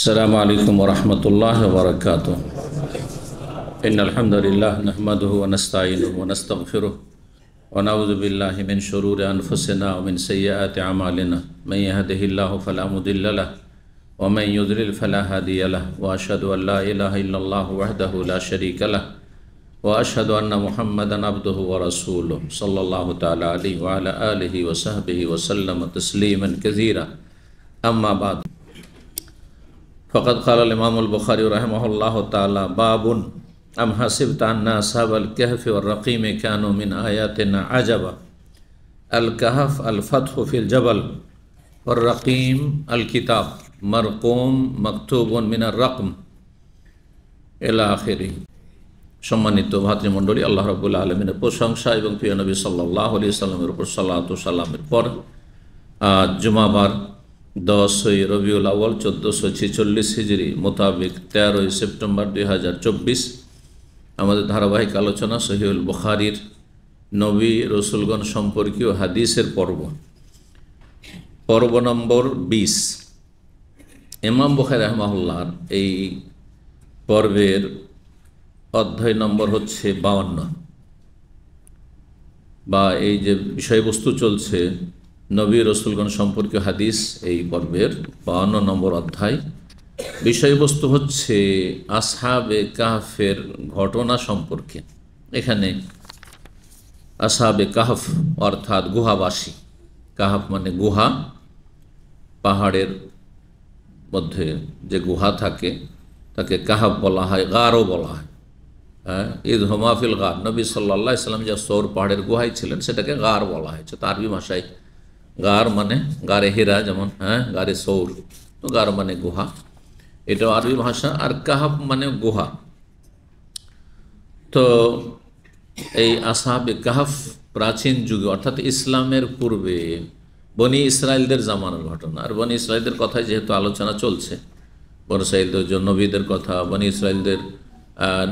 السلام علیکم ورحمت اللہ وبرکاتہ ان الحمد للہ نحمده ونستعینه ونستغفره ونعوذ باللہ من شرور انفسنا ومن سیئات عمالنا من یهده اللہ فلا مدل له ومن یدرل فلا حدی له واشهد ان لا الہ الا اللہ وحده لا شریک له واشهد ان محمد عبده ورسوله صل اللہ تعالی علیہ وعلی آلہ وصحبہ وسلم تسلیما کذیرا اما بعد فقد قال الإمام البخاري رحمه الله تعالى باب أم حسبت أن أصحاب الكهف والرقيم كانوا من آياتنا عجبا الكهف الفتح في الجبل والرقيم الكتاب مرقوم مكتوب من الرقم إلى آخره সম্মানিত ভাতৃমণ্ডলী আল্লাহ রবুল্লা আলমিনের প্রশংসা এবং প্রিয় নবী সাল্লাহ আলি সাল্লামের উপর সাল্লা সাল্লামের পর জুমাবার দশই রবিউল আওয়াল চোদ্দোশো ছেচল্লিশ হিজড়ি মোতাবেক তেরোই সেপ্টেম্বর দুই আমাদের ধারাবাহিক আলোচনা সহিউল বখারির নবী রসুলগণ সম্পর্কীয় হাদিসের পর্ব পর্ব নম্বর বিশ ইমাম বখারি রহমাহুল্লার এই পর্বের অধ্যায় নম্বর হচ্ছে বাউন্ন বা এই যে বিষয়বস্তু চলছে নবী রসুলগণ সম্পর্কে হাদিস এই পর্বের বাউন্ন নম্বর অধ্যায় বিষয়বস্তু হচ্ছে আসহাবে কাহফের ঘটনা সম্পর্কে এখানে আসহাবে কাহফ অর্থাৎ গুহাবাসী কাহাফ মানে গুহা পাহাড়ের মধ্যে যে গুহা থাকে তাকে কাহাব বলা হয় গারও বলা হয় হ্যাঁ ঈদ হোমাফিল গার নবী সাল্লা সাল্লাম যা সৌর পাহাড়ের গুহায় ছিলেন সেটাকে গার বলা হয়েছে তো আরবি ভাষায় গার মানে গারে হেরা যেমন হ্যাঁ গারে সৌর তো গার মানে গুহা এটা আরবি ভাষা আর কাহাব মানে গুহা তো এই আসাবে কাহাফ প্রাচীন যুগে অর্থাৎ ইসলামের পূর্বে বনি ইসরায়েলদের জামানোর ঘটনা আর বনি ইসরায়েলদের কথাই যেহেতু আলোচনা চলছে বনি ইসরায়েলদের জন্য নবীদের কথা বনি ইসরায়েলদের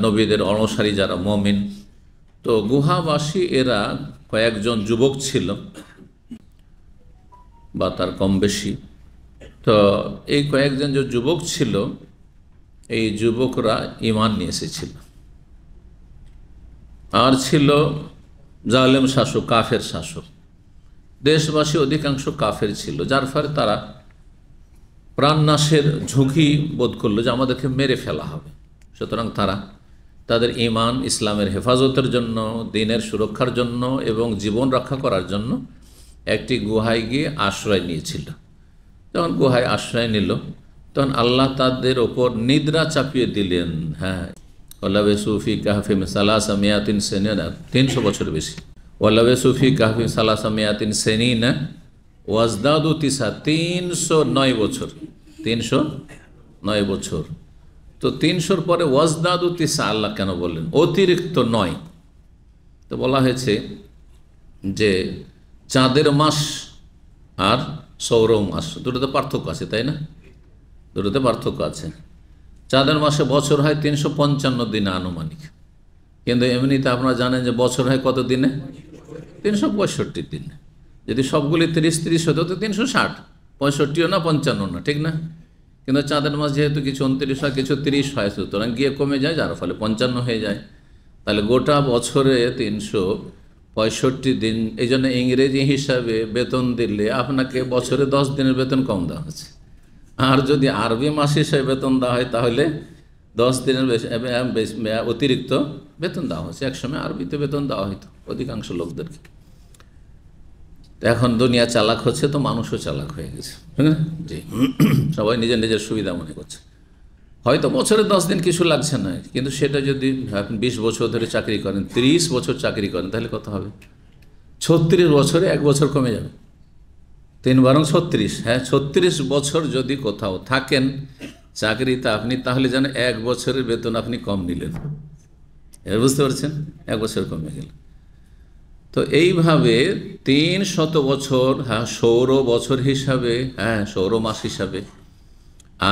নবীদের অনুসারী যারা মমিন তো গুহাবাসী এরা কয়েকজন যুবক ছিল বা তার কম বেশি তো এই কয়েকজন যে যুবক ছিল এই যুবকরা ইমান নিয়ে এসেছিল আর ছিল জালেম শাসক কাফের শাসক দেশবাসী অধিকাংশ কাফের ছিল যার ফলে তারা প্রাণনাশের ঝুঁকি বোধ করলো যে আমাদেরকে মেরে ফেলা হবে সুতরাং তারা তাদের ইমান ইসলামের হেফাজতের জন্য দিনের সুরক্ষার জন্য এবং জীবন রক্ষা করার জন্য একটি গুহায় গিয়ে আশ্রয় নিয়েছিল যখন গুহায় আশ্রয় নিল তখন আল্লাহ তাদের ওপর নিদ্রা চাপিয়ে দিলেন হ্যাঁ ওলাবে সুফি কাহফি সালাসা মিয়াতিন সেনে না তিনশো বছর বেশি ওলাবে সুফি কাহফি সালাসা মিয়াতিন সেনি না ওয়াজদাদু তিসা তিনশো নয় বছর তিনশো নয় বছর তো তিনশোর পরে ওয়াজদাদু তিসা আল্লাহ কেন বললেন অতিরিক্ত নয় তো বলা হয়েছে যে চাঁদের মাস আর সৌর মাস দুটোতে পার্থক্য আছে তাই না দুটোতে পার্থক্য আছে চাঁদের মাসে বছর হয় তিনশো পঞ্চান্ন দিনে আনুমানিক কিন্তু এমনিতে আপনারা জানেন যে বছর হয় কত দিনে তিনশো পঁয়ষট্টি দিনে যদি সবগুলি তিরিশ তিরিশ হতো তো তিনশো ষাট পঁয়ষট্টিও না পঞ্চান্ন না ঠিক না কিন্তু চাঁদের মাস যেহেতু কিছু উনত্রিশ হয় কিছু তিরিশ হয় সুতরাং গিয়ে কমে যায় যার ফলে পঞ্চান্ন হয়ে যায় তাহলে গোটা বছরে তিনশো পঁয়ষট্টি দিন এই জন্য ইংরেজি হিসাবে বেতন দিলে আপনাকে বছরে দশ দিনের বেতন কম দেওয়া হচ্ছে আর যদি আরবি মাস হিসাবে বেতন দেওয়া হয় তাহলে দশ দিনের অতিরিক্ত বেতন দেওয়া হচ্ছে একসময় আরবিতে বেতন দেওয়া হইতো অধিকাংশ লোকদেরকে এখন দুনিয়া চালাক হচ্ছে তো মানুষও চালাক হয়ে গেছে হ্যাঁ জি সবাই নিজের নিজের সুবিধা মনে করছে হয়তো বছরে দশ দিন কিছু লাগছে না কিন্তু সেটা যদি আপনি বিশ বছর ধরে চাকরি করেন ৩০ বছর চাকরি করেন তাহলে কত হবে ছত্রিশ বছরে এক বছর কমে যাবে তিন বারং ছত্রিশ হ্যাঁ ছত্রিশ বছর যদি কোথাও থাকেন চাকরিতে আপনি তাহলে যেন এক বছরের বেতন আপনি কম নিলেন এবার বুঝতে পারছেন এক বছর কমে গেল তো এইভাবে তিন শত বছর হ্যাঁ সৌর বছর হিসাবে হ্যাঁ সৌর মাস হিসাবে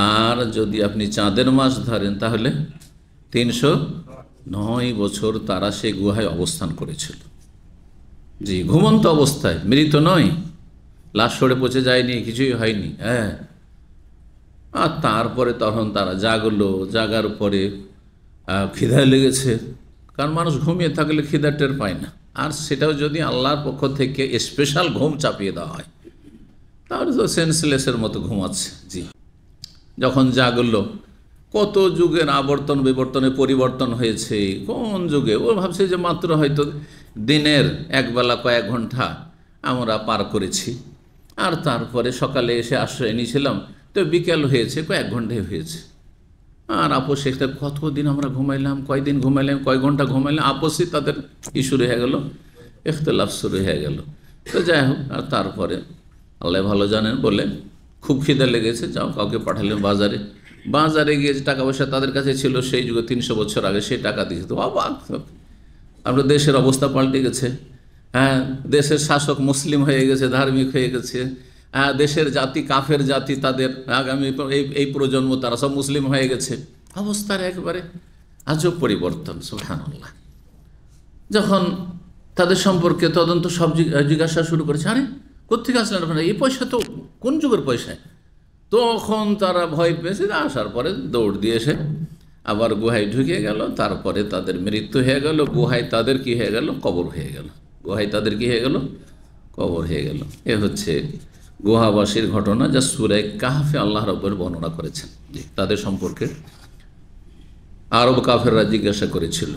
আর যদি আপনি চাঁদের মাস ধরেন তাহলে তিনশো নয় বছর তারা সে গুহায় অবস্থান করেছিল জি ঘুমন্ত অবস্থায় মৃত নয় লাশ সরে পচে যায়নি কিছুই হয়নি হ্যাঁ আর তারপরে তখন তারা জাগলো জাগার পরে খিদায় লেগেছে কারণ মানুষ ঘুমিয়ে থাকলে খিদা টের পায় না আর সেটাও যদি আল্লাহর পক্ষ থেকে স্পেশাল ঘুম চাপিয়ে দেওয়া হয় তাহলে তো সেন্সলেসের মতো ঘুমাচ্ছে জি যখন জাগল কত যুগের আবর্তন বিবর্তনে পরিবর্তন হয়েছে কোন যুগে ও ভাবছে যে মাত্র হয়তো দিনের একবেলা কয়েক ঘন্টা আমরা পার করেছি আর তারপরে সকালে এসে আশ্রয় নিয়েছিলাম তো বিকেল হয়েছে কয়েক ঘন্টায় হয়েছে আর আপসে কতদিন আমরা ঘুমাইলাম কয়দিন ঘুমাইলাম কয় ঘন্টা ঘুমাইলাম আপোষই তাদের ই শুরু হয়ে গেল ইখতলাফ শুরু হয়ে গেল তো যাই হোক আর তারপরে আল্লাহ ভালো জানেন বলে খুব খিদে লেগেছে যাও কাউকে পাঠালেন বাজারে বাজারে গিয়ে যে টাকা পয়সা তাদের কাছে ছিল সেই যুগে তিনশো বছর আগে সেই টাকা দিয়েছে তো অবাক আমরা দেশের অবস্থা পাল্টে গেছে হ্যাঁ দেশের শাসক মুসলিম হয়ে গেছে ধার্মিক হয়ে গেছে হ্যাঁ দেশের জাতি কাফের জাতি তাদের আগামী এই এই প্রজন্ম তারা সব মুসলিম হয়ে গেছে অবস্থার একবারে আজও পরিবর্তন সুলহানুল্লাহ যখন তাদের সম্পর্কে তদন্ত সব জিজ্ঞাসা শুরু করেছে আরে কোথেকে আসলেন আপনারা এই পয়সা তো কোন যুগের পয়সায় তখন তারা ভয় পেয়েছে আসার পরে দৌড় দিয়ে এসে আবার গুহায় ঢুকে গেল তারপরে তাদের মৃত্যু হয়ে গেল গুহায় তাদের কি হয়ে গেল কবর হয়ে গেল গুহায় তাদের কি হয়ে গেল কবর হয়ে গেল এ হচ্ছে গুহাবাসীর ঘটনা যা সুরে কাহাফে আল্লাহ রব্বের বর্ণনা করেছেন তাদের সম্পর্কে আরব কাফেররা জিজ্ঞাসা করেছিল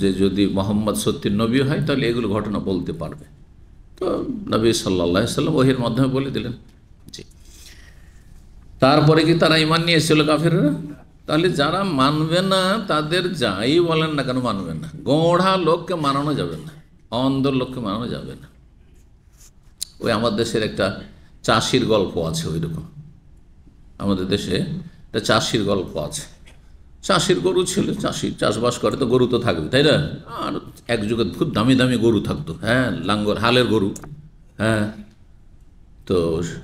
যে যদি মোহাম্মদ সত্যির নবী হয় তাহলে এগুলো ঘটনা বলতে পারবে তো নবী সাল্লা সাল্লাম ওহির মাধ্যমে বলে দিলেন জি তারপরে কি তারা ইমান নিয়েছিল কাফেররা তাহলে যারা মানবে না তাদের যাই বলেন না কেন মানবে না গোড়া লোককে মানানো যাবে না অন্ধ লোককে মানানো যাবে না ওই আমার দেশের একটা চাষির গল্প আছে ওই রকম আমাদের দেশে একটা চাষির গল্প আছে চাষির গরু ছিল চাষি চাষবাস করে তো গরু তো থাকবে তাই না আর এক যুগে খুব দামি দামি গরু থাকতো হ্যাঁ লাঙ্গর হালের গরু হ্যাঁ তো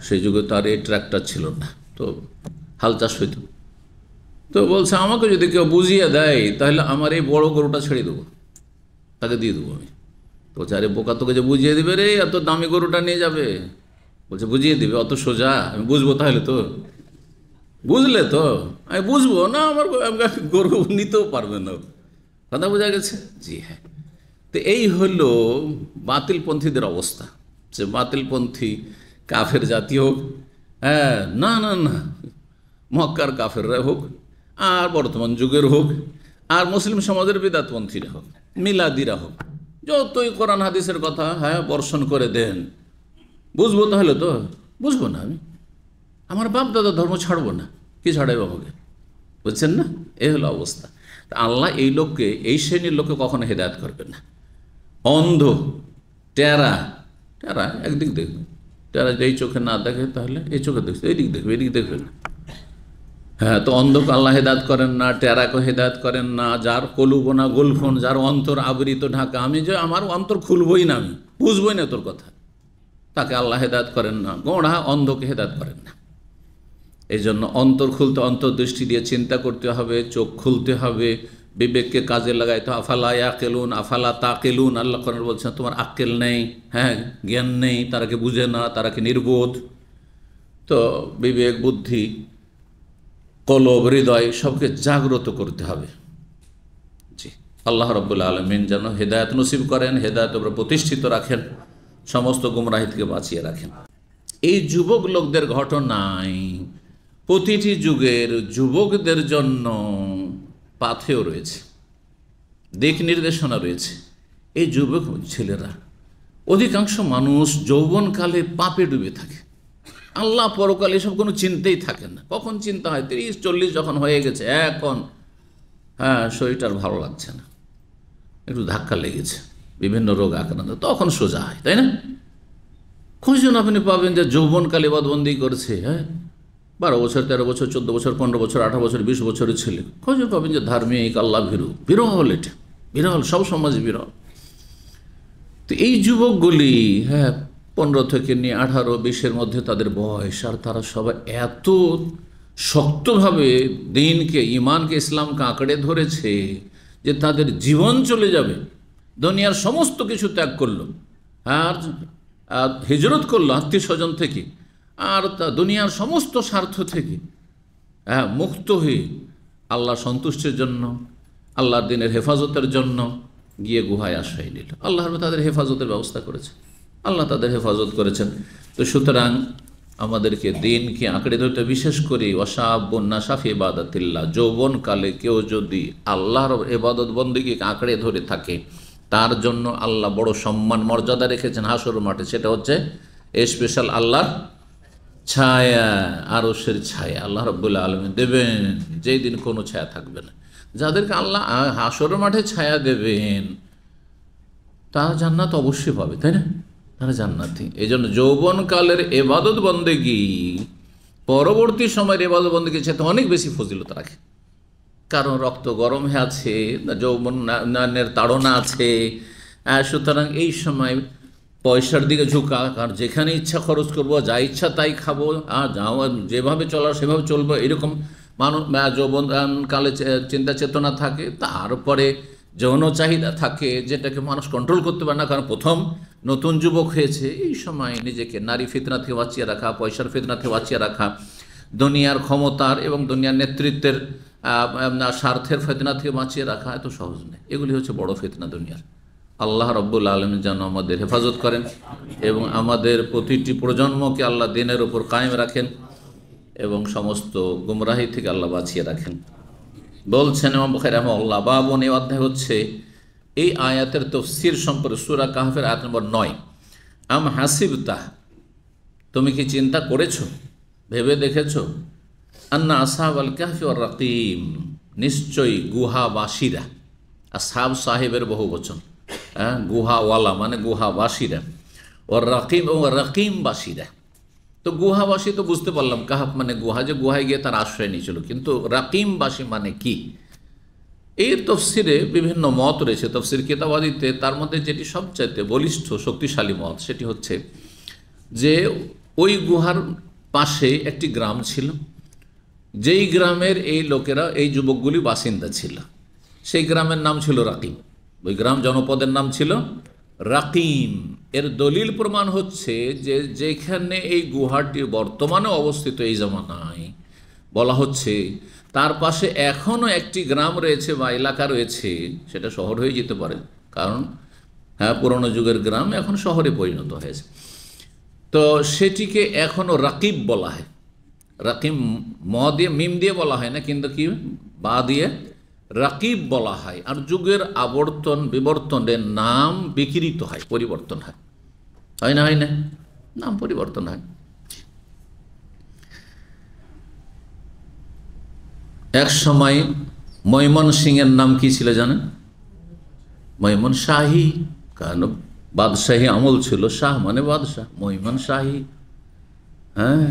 সেই যুগে তো আর এই ট্র্যাক্টর ছিল না তো হাল চাষ হইত তো বলছে আমাকে যদি কেউ বুঝিয়ে দেয় তাহলে আমার এই বড় গরুটা ছেড়ে দেবো তাকে দিয়ে দেবো আমি তো বলছে আরে বোকা তোকে যে বুঝিয়ে দেবে রে এত দামি গরুটা নিয়ে যাবে বলছে বুঝিয়ে দেবে অত সোজা আমি বুঝবো তাহলে তো বুঝলে তো আমি বুঝবো না আমার গরু নিতেও পারবে না কথা বোঝা গেছে জি হ্যাঁ তো এই হলো বাতিলপন্থীদের অবস্থা যে বাতিলপন্থী কাফের জাতি হোক হ্যাঁ না না না মক্কার কাফেররা হোক আর বর্তমান যুগের হোক আর মুসলিম সমাজের বিদাতপন্থীরা হোক মিলাদিরা হোক যতই কোরআন হাদিসের কথা হ্যাঁ বর্ষণ করে দেন বুঝবো তাহলে তো বুঝবো না আমি আমার বাপ দাদা ধর্ম ছাড়বো না কি ছাড়াই বাবাকে বুঝছেন না এই হলো অবস্থা তা আল্লাহ এই লোককে এই শ্রেণীর লোককে কখনো হেদায়ত করবে না অন্ধ টেরা টেরা একদিক দেখবে টেরা যেই চোখে না দেখে তাহলে এই চোখে দেখবে এই দিক দেখবে এদিক দেখবে না হ্যাঁ তো অন্ধকে আল্লাহ হেদাত করেন না টেরাকে হেদায়ত করেন না যার কলুব না গোলফোন যার অন্তর আবৃত ঢাকা আমি যে আমার অন্তর খুলবই না আমি বুঝবই না তোর কথা তাকে আল্লাহ হেদায়ত করেন না গোড়া অন্ধকে হেদাত করেন না এই জন্য অন্তর খুলতে অন্তর্দৃষ্টি দিয়ে চিন্তা করতে হবে চোখ খুলতে হবে বিবেককে কাজে লাগাইতে আফালা কেলুন আফালা কেলুন আল্লাহ করার বলছেন তোমার আক্কেল নেই হ্যাঁ জ্ঞান নেই তারা কি বুঝে না তারা কি নির্বোধ তো বিবেক বুদ্ধি কলব হৃদয় সবকে জাগ্রত করতে হবে জি আল্লাহ রব্বুল্লা আলমিন যেন হেদায়ত নসিব করেন হেদায়ত ওরা প্রতিষ্ঠিত রাখেন সমস্ত গুমরাহিতকে বাঁচিয়ে রাখেন এই যুবক লোকদের ঘটনায় প্রতিটি যুগের যুবকদের জন্য পাথেও রয়েছে দিক নির্দেশনা রয়েছে এই যুবক ছেলেরা অধিকাংশ মানুষ যৌবনকালে পাপে ডুবে থাকে আল্লাহ পরকালে এসব কোনো চিন্তাই থাকে না কখন চিন্তা হয় তিরিশ চল্লিশ যখন হয়ে গেছে এখন হ্যাঁ শরীরটার ভালো লাগছে না একটু ধাক্কা লেগেছে বিভিন্ন রোগ আক্রান্ত তখন সোজা হয় তাই না খুঁজুন আপনি পাবেন যে যৌবনকালে বদবন্দি করছে হ্যাঁ বারো বছর তেরো বছর চোদ্দ বছর পনেরো বছর আঠারো বছর বিশ বছরের ছেলে খোঁজ পাবেন যে ধার্মিক আল্লাহ ভীরু বিরল এটা হল সব সমাজে বিরল তো এই যুবকগুলি হ্যাঁ পনেরো থেকে নিয়ে আঠারো বিশের মধ্যে তাদের বয়স আর তারা সবাই এত শক্তভাবে দিনকে ইমানকে ইসলামকে আঁকড়ে ধরেছে যে তাদের জীবন চলে যাবে দুনিয়ার সমস্ত কিছু ত্যাগ করলো আর হিজরত করলো আত্মীয় স্বজন থেকে আর দুনিয়ার সমস্ত স্বার্থ থেকে হ্যাঁ মুক্ত হয়ে আল্লাহ সন্তুষ্টের জন্য আল্লাহর দিনের হেফাজতের জন্য গিয়ে গুহায় আশ্রয় নিল আল্লাহর তাদের হেফাজতের ব্যবস্থা করেছে আল্লাহ তাদের হেফাজত করেছেন তো সুতরাং আমাদেরকে দিনকে আঁকড়ে ধরতে বিশেষ করে বন্যা সাফি এবাদাতিল্লা যৌবনকালে কেউ যদি আল্লাহর এবাদত বন্দীকে আঁকড়ে ধরে থাকে তার জন্য আল্লাহ বড় সম্মান মর্যাদা রেখেছেন হাসর মাঠে সেটা হচ্ছে স্পেশাল আল্লাহর ছায়া আরসের ছায়া আল্লাহ রব্বুল্লা আলমী দেবেন যেই দিন কোনো ছায়া থাকবে না যাদেরকে আল্লাহ হাসর মাঠে ছায়া দেবেন তারা জান্নাত অবশ্যই পাবে তাই না তারা জান্নাতি এই জন্য যৌবনকালের এবাদত বন্দেগি পরবর্তী সময়ের এবাদত বন্দেগি সাথে অনেক বেশি ফজিলত রাখে কারণ রক্ত হয়ে আছে যৌবনের তাড়না আছে সুতরাং এই সময় পয়সার দিকে ঝুঁকা আর যেখানে ইচ্ছা খরচ করব যা ইচ্ছা তাই খাবো আর হ্যাঁ, যাওয়া যেভাবে চলার সেভাবে চলবো এরকম মানুষ যৌবনকালে চিন্তা চেতনা থাকে তারপরে যৌন চাহিদা থাকে যেটাকে মানুষ কন্ট্রোল করতে পারে না কারণ প্রথম নতুন যুবক হয়েছে এই সময় নিজেকে নারী ফিতনা থেকে বাঁচিয়ে রাখা পয়সার ফিতনা থেকে বাঁচিয়ে রাখা দুনিয়ার ক্ষমতার এবং দুনিয়ার নেতৃত্বের স্বার্থের ফেতনা থেকে বাঁচিয়ে রাখা এত সহজ নয় এগুলি হচ্ছে বড় ফেতনা দুনিয়ার আল্লাহ রব্বুল আলম যেন আমাদের হেফাজত করেন এবং আমাদের প্রতিটি প্রজন্মকে আল্লাহ দিনের ওপর কায়েম রাখেন এবং সমস্ত গুমরাহি থেকে আল্লাহ বাঁচিয়ে রাখেন বলছেন আল্লাহ বাবন এই অধ্যায় হচ্ছে এই আয়াতের তফসির সম্পর্কে সুরা কাহফের আয়াত নম্বর নয় আম হাসিব তাহ তুমি কি চিন্তা করেছ ভেবে দেখেছ আন্না আসাহ আল কাহফি রাকিম নিশ্চয়ই গুহাবাসীরা আসাব সাহেবের বহু বচন হ্যাঁ, গুহাওয়ালা মানে গুহাবাসীরা ও রাকিম ও রাকিমবাসীরা তো গুহাবাসী তো বুঝতে পারলাম কাহাব মানে গুহা যে গুহায় গিয়ে তার আশ্রয় নিয়েছিল কিন্তু রাকিমবাসী মানে কি এর তফসিরে বিভিন্ন মত রয়েছে তফসির কেতাবাদিতে তার মধ্যে যেটি সবচাইতে বলিষ্ঠ শক্তিশালী মত সেটি হচ্ছে যে ওই গুহার পাশে একটি গ্রাম ছিল যেই গ্রামের এই লোকেরা এই যুবকগুলি বাসিন্দা ছিল সেই গ্রামের নাম ছিল রাকিম ওই গ্রাম জনপদের নাম ছিল রাকিম এর দলিল প্রমাণ হচ্ছে যে যেখানে এই গুহাটি বর্তমানে অবস্থিত এই জমানায় বলা হচ্ছে তার পাশে এখনও একটি গ্রাম রয়েছে বা এলাকা রয়েছে সেটা শহর হয়ে যেতে পারে কারণ হ্যাঁ পুরনো যুগের গ্রাম এখন শহরে পরিণত হয়েছে তো সেটিকে এখনও রাকিব বলা হয় রাকিম ম দিয়ে মিম দিয়ে বলা হয় না কিন্তু কি বা দিয়ে রাকিব বলা হয় আর যুগের আবর্তন বিবর্তনের নাম বিকৃত হয় পরিবর্তন হয় হয় না হয় না নাম পরিবর্তন হয় এক সময় ময়মন সিংয়ের নাম কি ছিল জানেন ময়মন শাহী কারণ বাদশাহী আমল ছিল শাহ মানে বাদশাহ ময়মন শাহী হ্যাঁ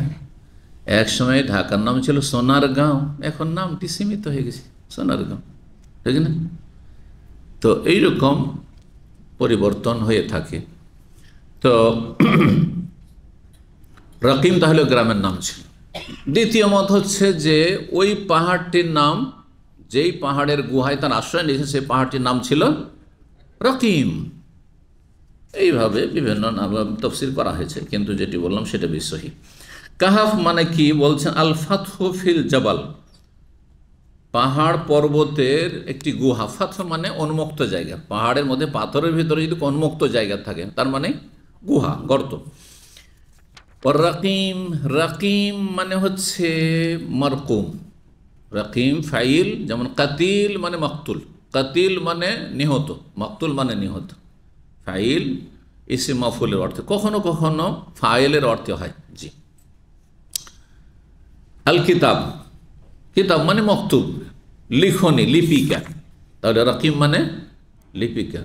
এক সময় ঢাকার নাম ছিল সোনার গাঁও এখন নামটি সীমিত হয়ে গেছে সোনারগম ঠিক না তো এইরকম পরিবর্তন হয়ে থাকে তো রকিম তাহলে গ্রামের নাম ছিল দ্বিতীয় মত হচ্ছে যে ওই পাহাড়টির নাম যেই পাহাড়ের গুহায় তার আশ্রয় নিয়েছে সেই পাহাড়টির নাম ছিল রকিম এইভাবে বিভিন্ন নাম তফসিল করা হয়েছে কিন্তু যেটি বললাম সেটা বিশ্বহী কাহাফ মানে কি বলছেন আল হুফিল ফিল জবাল পাহাড় পর্বতের একটি গুহা ফাথ মানে উন্মুক্ত জায়গা পাহাড়ের মধ্যে পাথরের ভিতরে যদি উন্মুক্ত জায়গা থাকে তার মানে গুহা গর্ত রাকিম রাকিম মানে হচ্ছে মারকুম রাকিম ফাইল যেমন কাতিল মানে মকতুল কাতিল মানে নিহত মকতুল মানে নিহত ফাইল ইসি মফুলের অর্থে কখনো কখনো ফাইলের অর্থে হয় জি আল কিতাব কিতাব মানে মক্তুব লিখনি লিপিকা তাহলে রাকিম মানে লিপিকা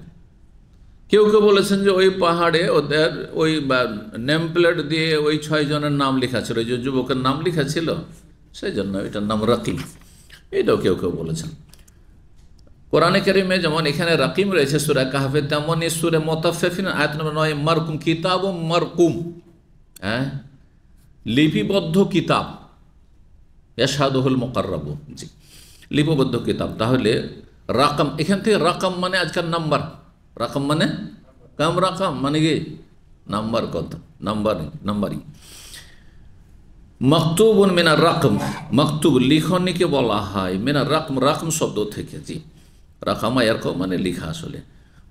কেউ কেউ বলেছেন যে ওই পাহাড়ে ওদের ওই নেম প্লেট দিয়ে ওই ছয়জনের নাম লেখা ছিল ওই যে যুবকের নাম লেখা ছিল সেই জন্য এটার নাম রাকিম এটাও কেউ কেউ বলেছেন কোরআনে কারিমে যেমন এখানে রাকিম রয়েছে সুরে কাহাফে তেমনই সুরে মোতাফেফিন আয়ত নম্বর নয় মারকুম কিতাব ও মারকুম হ্যাঁ লিপিবদ্ধ কিতাব ইয়াসাদুল মোকাররাব জি লিপিবদ্ধ কিতাব তাহলে রাকাম এখান থেকে রাকাম মানে আজকাল নাম্বার রাকাম মানে কাম রাকাম মানে কি নাম্বার কত নাম্বার নাম্বারই মকতুবন মেনা রাকম মকতুব লিখনীকে বলা হয় মেনা রাকম রাকম শব্দ থেকে জি রাকামা এর মানে লিখা আসলে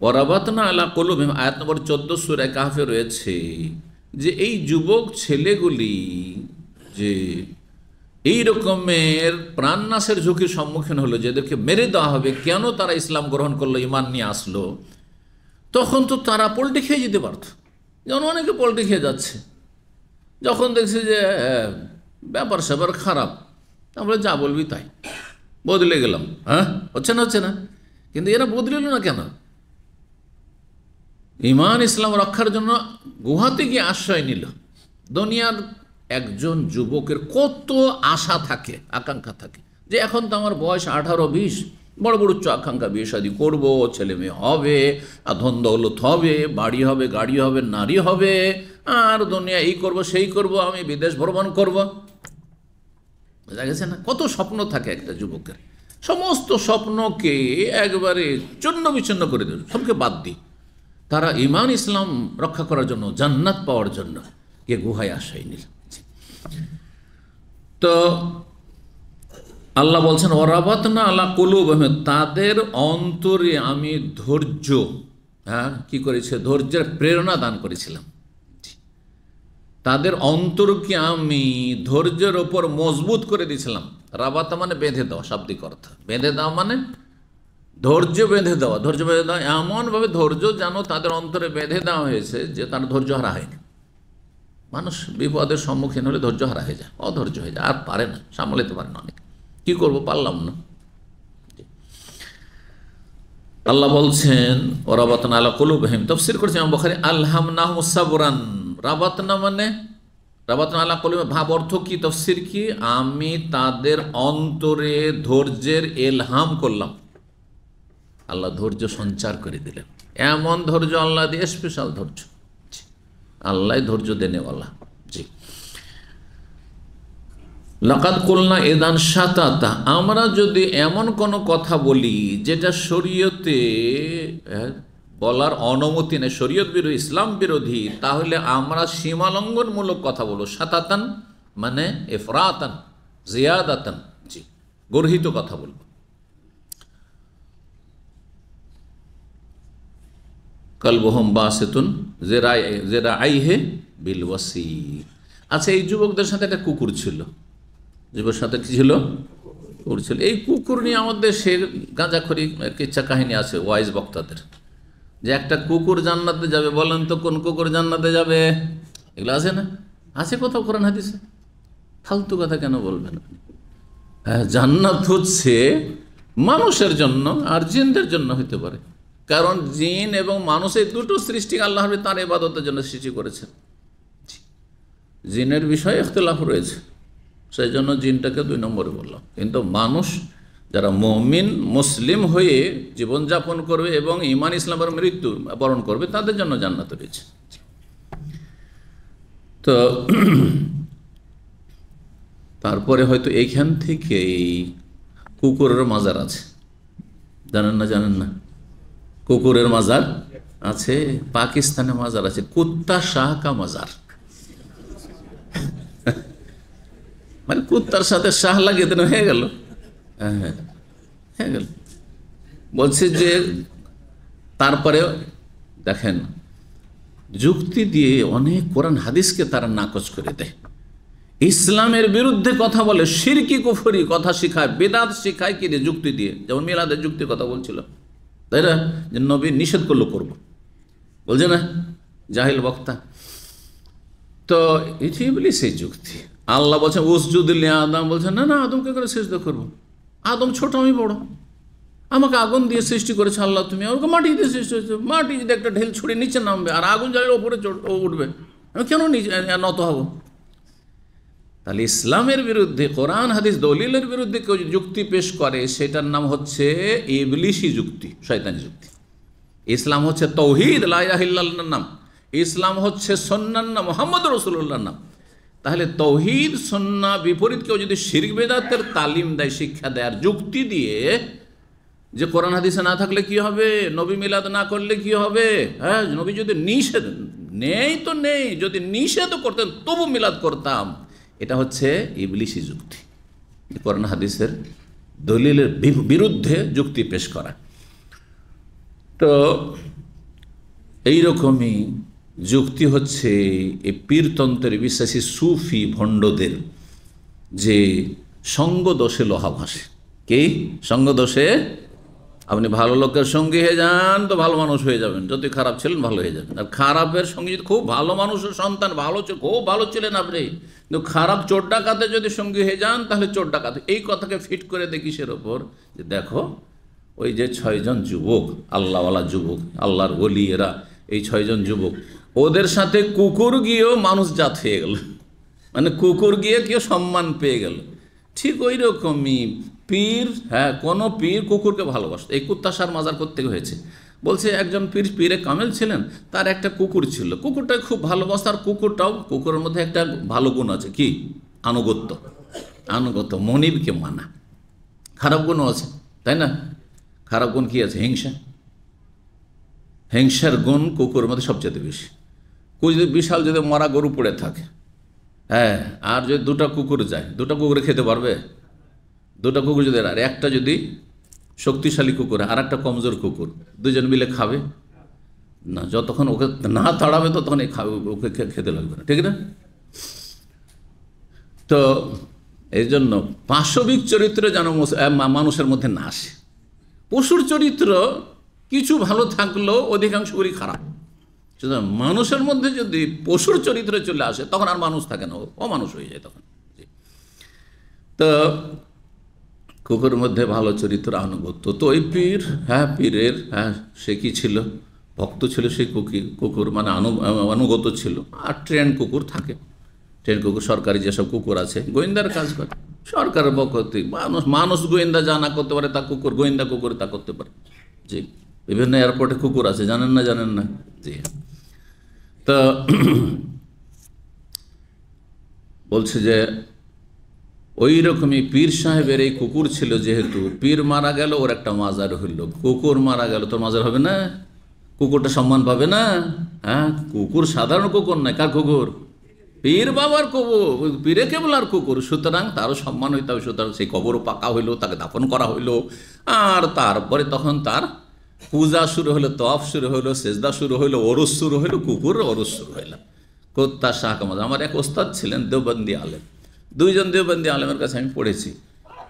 ওরাবাতনা আলা কলুম আয়াত নম্বর চোদ্দো সুরায় কাহাফে রয়েছে যে এই যুবক ছেলেগুলি যে এই রকমের প্রাণনাশের ঝুঁকির সম্মুখীন হলো যাদেরকে মেরে দেওয়া হবে কেন তারা ইসলাম গ্রহণ করলো ইমান নিয়ে আসলো তখন তো তারা পোলট্রি খেয়ে যেতে পারত যেমন অনেকে পোলট্রি খেয়ে যাচ্ছে যখন দেখছে যে ব্যাপার স্যাপার খারাপ তারপরে যা বলবি তাই বদলে গেলাম হ্যাঁ হচ্ছে না হচ্ছে না কিন্তু এরা বদলিল না কেন ইমান ইসলাম রক্ষার জন্য গুহাতে গিয়ে আশ্রয় নিল দুনিয়ার একজন যুবকের কত আশা থাকে আকাঙ্ক্ষা থাকে যে এখন তো আমার বয়স আঠারো বিশ বড় বড় উচ্চ আকাঙ্ক্ষা বিয়ে শাদী করবো ছেলে মেয়ে হবে আর ধন দৌলত হবে বাড়ি হবে গাড়ি হবে নারী হবে আর দুনিয়া এই করব সেই করব আমি বিদেশ ভ্রমণ করব বোঝা গেছে না কত স্বপ্ন থাকে একটা যুবকের সমস্ত স্বপ্নকে একবারে চূন্য বিচ্ছন্ন করে দেবে সবকে বাদ দিই তারা ইমান ইসলাম রক্ষা করার জন্য জান্নাত পাওয়ার জন্য কে গুহায় আশ্রয় নিল তো আল্লাহ বলছেন অরাবত না আল্লাহ কলুব তাদের অন্তরে আমি ধৈর্য হ্যাঁ কি করেছে ধৈর্যের প্রেরণা দান করেছিলাম তাদের অন্তরকে আমি ধৈর্যের ওপর মজবুত করে দিয়েছিলাম রাবাত মানে বেঁধে দেওয়া শাব্দিক অর্থ বেঁধে দেওয়া মানে ধৈর্য বেঁধে দেওয়া ধৈর্য বেঁধে দেওয়া এমনভাবে ধৈর্য যেন তাদের অন্তরে বেঁধে দেওয়া হয়েছে যে তার ধৈর্য হারা হয়নি মানুষ বিপদের সম্মুখীন হলে ধৈর্য হারা হয়ে যায় অধৈর্য হয়ে যায় আর পারে না সামলাতে পারে না অনেক কি করবো পারলাম না আল্লাহ বলছেন ওরাবতন আল্লাহ কলুব হেম তফসির করছে বখারি আল্লাহ মুসাবরান রাবাতনা মানে রাবাতনা আল্লাহ কলুবে ভাব অর্থ কি তফসির কি আমি তাদের অন্তরে ধৈর্যের এলহাম করলাম আল্লাহ ধৈর্য সঞ্চার করে দিলেন এমন ধৈর্য আল্লাহ দিয়ে স্পেশাল ধৈর্য আল্লাহ ধৈর্য দেনেওয়ালা জি লাকাত কুলনা এদান সাতাতা আমরা যদি এমন কোনো কথা বলি যেটা শরীয়তে বলার অনুমতি নেই শরীয়ত বিরোধী ইসলাম বিরোধী তাহলে আমরা সীমালঙ্ঘনমূলক কথা বলবো সাতাতান মানে এফরাতান জিয়াদাতান জি গর্হিত কথা বলবো কালবহম বা সেতুন জেরা জেরা আই হে বিল ওয়াসি আচ্ছা এই যুবকদের সাথে একটা কুকুর ছিল যুবকের সাথে কি ছিল কুকুর ছিল এই কুকুর নিয়ে আমাদের দেশে গাঁজাখড়ি কিচ্ছা কাহিনী আছে ওয়াইজ বক্তাদের যে একটা কুকুর জান্নাতে যাবে বলেন তো কোন কুকুর জান্নাতে যাবে এগুলো আছে না আছে কোথাও কোরআন হাদিসে ফালতু কথা কেন বলবেন জান্নাত হচ্ছে মানুষের জন্য আর জিনদের জন্য হতে পারে কারণ জিন এবং মানুষ এই দুটো সৃষ্টি আল্লাহ তার এবাদতের জন্য সৃষ্টি করেছেন জিনের বিষয়ে ইখতলাফ রয়েছে সেই জন্য জিনটাকে দুই নম্বরে বললাম কিন্তু মানুষ যারা মমিন মুসলিম হয়ে জীবনযাপন করবে এবং ইমান ইসলামের মৃত্যু বরণ করবে তাদের জন্য জান্নাত রয়েছে তো তারপরে হয়তো এইখান থেকেই কুকুরের মাজার আছে জানেন না জানেন না কুকুরের মাজার আছে পাকিস্তানে মাজার আছে কুত্তা শাহকা মাজার মানে কুত্তার সাথে শাহ লাগিয়ে দেন হয়ে গেল হ্যাঁ, হ্যাঁ, হয়ে গেল বলছে যে তারপরে দেখেন যুক্তি দিয়ে অনেক কোরআন হাদিসকে তারা নাকচ করে দেয় ইসলামের বিরুদ্ধে কথা বলে সিরকি কুফরি কথা শিখায় বেদাত শিখায় কি যুক্তি দিয়ে যেমন মিলাদের যুক্তি কথা বলছিল তাই না যে নবী নিষেধ করলো করবো বলছে না জাহিল বক্তা তো এটি বলি সেই যুক্তি আল্লাহ বলছেন উসজুদুল্লিয়া আদম বলছেন না না আদমকে করে সেজদা করবো আদম ছোট আমি বড় আমাকে আগুন দিয়ে সৃষ্টি করেছে আল্লাহ তুমি আমাকে মাটি দিয়ে সৃষ্টি হয়েছে মাটি যদি একটা ঢেল ছুড়ে নিচে নামবে আর আগুন জ্বালিয়ে ওপরে উঠবে আমি কেন নত হবো তাহলে ইসলামের বিরুদ্ধে কোরআন হাদিস দলিলের বিরুদ্ধে কেউ যুক্তি পেশ করে সেটার নাম হচ্ছে ইবলিশি যুক্তি শয়তানি যুক্তি ইসলাম হচ্ছে তৌহিদ লাহিল্লার নাম ইসলাম হচ্ছে সন্ন্যান্না নাম মোহাম্মদ রসুল্লাহর নাম তাহলে তৌহিদ সন্না বিপরীত কেউ যদি শির্ক বেদাতের তালিম দেয় শিক্ষা দেয় আর যুক্তি দিয়ে যে কোরআন হাদিসে না থাকলে কি হবে নবী মিলাদ না করলে কি হবে হ্যাঁ নবী যদি নিষেধ নেই তো নেই যদি নিষেধ করতেন তবু মিলাদ করতাম এটা হচ্ছে ইবলিশি যুক্তি করোন হাদিসের দলিলের বিরুদ্ধে যুক্তি পেশ করা তো এইরকমই যুক্তি হচ্ছে এই পীরতন্ত্রের বিশ্বাসী সুফি ভণ্ডদের যে সঙ্গদোষে লোহা ভাসে কে সঙ্গদোষে আপনি ভালো লোকের সঙ্গী হয়ে যান তো ভালো মানুষ হয়ে যাবেন যতই খারাপ ছিলেন ভালো হয়ে যাবেন আর খারাপের সঙ্গে যদি খুব ভালো মানুষের সন্তান ভালো খুব ভালো ছিলেন আপনি কিন্তু খারাপ চোর ডাকাতে যদি সঙ্গী হয়ে যান তাহলে চোর ডাকাতে এই কথাকে ফিট করে দেখি সের ওপর যে দেখো ওই যে ছয়জন যুবক আল্লাহওয়ালা যুবক আল্লাহর গলি এরা এই ছয়জন যুবক ওদের সাথে কুকুর গিয়েও মানুষ জাত হয়ে গেল মানে কুকুর গিয়ে কেউ সম্মান পেয়ে গেল ঠিক ওই রকমই পীর হ্যাঁ কোনো পীর কুকুরকে ভালোবাসত এই কুত্তাসার মাজার করতে হয়েছে বলছে একজন পীর পীরে কামেল ছিলেন তার একটা কুকুর ছিল কুকুরটাকে খুব ভালোবাসত আর কুকুরটাও কুকুরের মধ্যে একটা ভালো গুণ আছে কি আনুগত্য আনুগত্য মনিবকে মানা খারাপ গুণও আছে তাই না খারাপ গুণ কি আছে হিংসা হিংসার গুণ কুকুরের মধ্যে সবচেয়ে বেশি যদি বিশাল যদি মরা গরু পড়ে থাকে হ্যাঁ আর যদি দুটা কুকুর যায় দুটা কুকুরে খেতে পারবে দুটা কুকুর যদি আর একটা যদি শক্তিশালী কুকুর আর একটা কমজোর কুকুর দুজন মিলে খাবে না যতক্ষণ ওকে না তাড়াবে ততক্ষণ খাবে ওকে খেতে লাগবে না ঠিক না তো এই জন্য পাশবিক চরিত্র যেন মানুষের মধ্যে না আসে পশুর চরিত্র কিছু ভালো থাকলেও অধিকাংশগুলি খারাপ সুতরাং মানুষের মধ্যে যদি পশুর চরিত্র চলে আসে তখন আর মানুষ থাকে না অমানুষ মানুষ হয়ে যায় তখন তো কুকুর মধ্যে ভালো চরিত্র আনুগত্য তো ওই পীর হ্যাঁ পীরের হ্যাঁ সে কি ছিল ভক্ত ছিল সেই কুকি কুকুর মানে আনু অনুগত ছিল আর ট্রেন কুকুর থাকে ট্রেন কুকুর সরকারি যেসব কুকুর আছে গোয়েন্দার কাজ করে সরকারের বকতে মানুষ মানুষ গোয়েন্দা যা না করতে পারে তা কুকুর গোয়েন্দা কুকুর তা করতে পারে জি বিভিন্ন এয়ারপোর্টে কুকুর আছে জানেন না জানেন না জি তা বলছে যে ওই রকমই পীর সাহেবের এই কুকুর ছিল যেহেতু পীর মারা গেল ওর একটা মাজার হইল কুকুর মারা গেল তোর মাজার হবে না কুকুরটা সম্মান পাবে না হ্যাঁ কুকুর সাধারণ কুকুর নয় কার কুকুর পীর বাবার কবর পীরে কেবল আর কুকুর সুতরাং তারও সম্মান হইতে হবে সুতরাং সেই কবরও পাকা হইলো তাকে দাফন করা হইলো আর তারপরে তখন তার পূজা শুরু হলো তফ শুরু হলো সেজদা শুরু হলো অরস শুরু হইলো কুকুর অরস শুরু হইলো কোত্তা শাহ কামাজ আমার এক ওস্তাদ ছিলেন দেবন্দী আলেম দুইজন দেবন্দী আলেমের কাছে আমি পড়েছি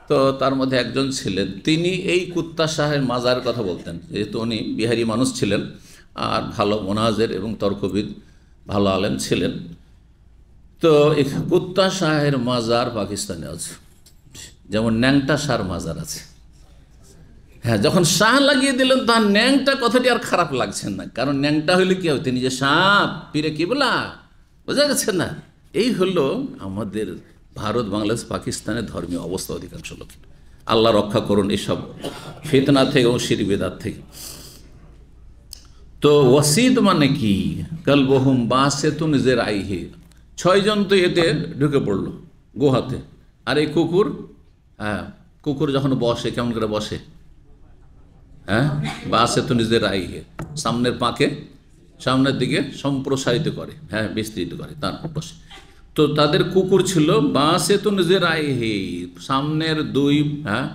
তো তার মধ্যে একজন ছিলেন তিনি এই কুত্তা শাহের মাজার কথা বলতেন যেহেতু উনি বিহারি মানুষ ছিলেন আর ভালো মোনাজের এবং তর্কবিদ ভালো আলেম ছিলেন তো এই কুত্তা শাহের মাজার পাকিস্তানে আছে যেমন ন্যাংটা শাহর মাজার আছে হ্যাঁ যখন শাহ লাগিয়ে দিলেন তার ন্যাংটা কথাটি আর খারাপ লাগছে না কারণ ন্যাংটা হইলে কি হবে তিনি যে সাপ পিরে কি বলা বোঝা গেছে না এই হলো আমাদের ভারত বাংলাদেশ পাকিস্তানের ধর্মীয় অবস্থা অধিকাংশ লোকের আল্লাহ রক্ষা করুন এসব ফেতনা থেকে এবং শির বেদার থেকে তো ওয়াসিদ মানে কি কাল বহুম বা সেতুন জের আইহে ছয়জন তো এতে ঢুকে পড়লো গুহাতে আর এই কুকুর হ্যাঁ কুকুর যখন বসে কেমন করে বসে হ্যাঁ বা সেতু নিজের আইহে সামনের পাকে সামনের দিকে সম্প্রসারিত করে হ্যাঁ বিস্তৃত করে তার বসে তো তাদের কুকুর ছিল বাঁশে তো জেরাহে সামনের দুই হ্যাঁ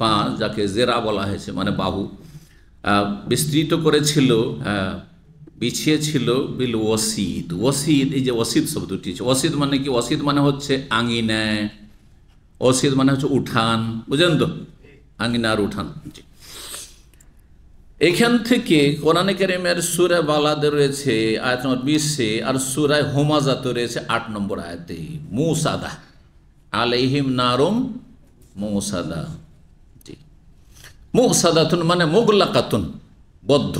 পা যাকে জেরা বলা হয়েছে মানে বাহু বিস্তৃত করেছিল বিছিয়ে ছিল বিল ওসিদ ওসিদ এই যে ওসিদ শব্দটি ওসিদ মানে কি ওসিদ মানে হচ্ছে আঙিনায় ওসিদ মানে হচ্ছে উঠান বুঝলেন তো আঙিনার উঠান এখান থেকে কোরআনে কেরিমের সুরায় বালাদে রয়েছে আয়াত নম্বর বিশে আর সুরায় হোমাজাত রয়েছে আট নম্বর আয়াতে মৌসাদা আলহিম নারম মৌসাদা জি মৌসাদাতুন মানে কাতুন বদ্ধ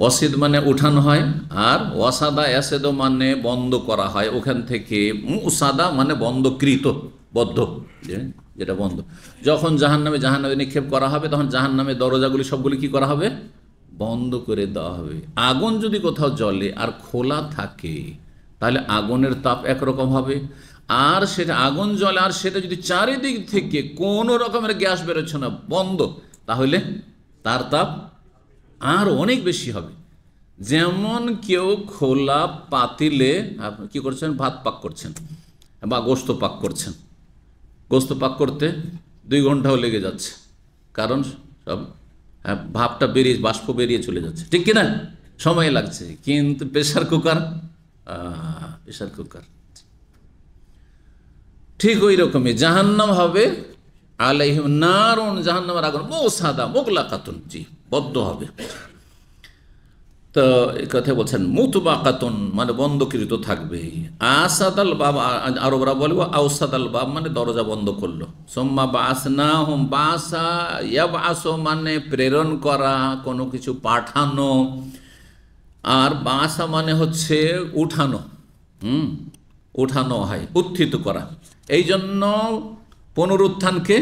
ওয়াসিদ মানে উঠানো হয় আর ওয়াসাদা অ্যাসেদ মানে বন্ধ করা হয় ওখান থেকে মুসাদা মানে বন্ধকৃত বদ্ধ যেটা বন্ধ যখন জাহান নামে জাহান নামে নিক্ষেপ করা হবে তখন জাহান নামে দরজাগুলি সবগুলি কি করা হবে বন্ধ করে দেওয়া হবে আগুন যদি কোথাও জ্বলে আর খোলা থাকে তাহলে আগুনের তাপ একরকম হবে আর সেটা আগুন জলে আর সেটা যদি চারিদিক থেকে কোনো রকমের গ্যাস বেরোচ্ছে না বন্ধ তাহলে তার তাপ আর অনেক বেশি হবে যেমন কেউ খোলা পাতিলে আপনি কী করছেন ভাত পাক করছেন বা গোস্ত পাক করছেন গোস্ত পাক করতে দুই ঘন্টাও লেগে যাচ্ছে কারণ সব হ্যাঁ, ভাবটা বেরিয়ে বাষ্প বেরিয়ে চলে যাচ্ছে ঠিক কিনা সময় লাগছে কিন্তু প্রেশার কুকার প্রেশার কুকার ঠিক ওই রকমই জাহান্নাম হবে আলাইহিম নারুন জাহান্নামের আগুন ও সাদা মোগলা কাতুন জি বদ্ধ হবে তো এই কথা বলছেন মুতবা কাতুন মানে বন্ধকৃত থাকবে আসাদ আল বাব আরবরা বলবো আউসাদ আল বাব মানে দরজা বন্ধ করলো সোম্মা না হোম বাসা ইয়াব বাস মানে প্রেরণ করা কোনো কিছু পাঠানো আর বাসা মানে হচ্ছে উঠানো হুম উঠানো হয় উত্থিত করা এই জন্য পুনরুত্থানকে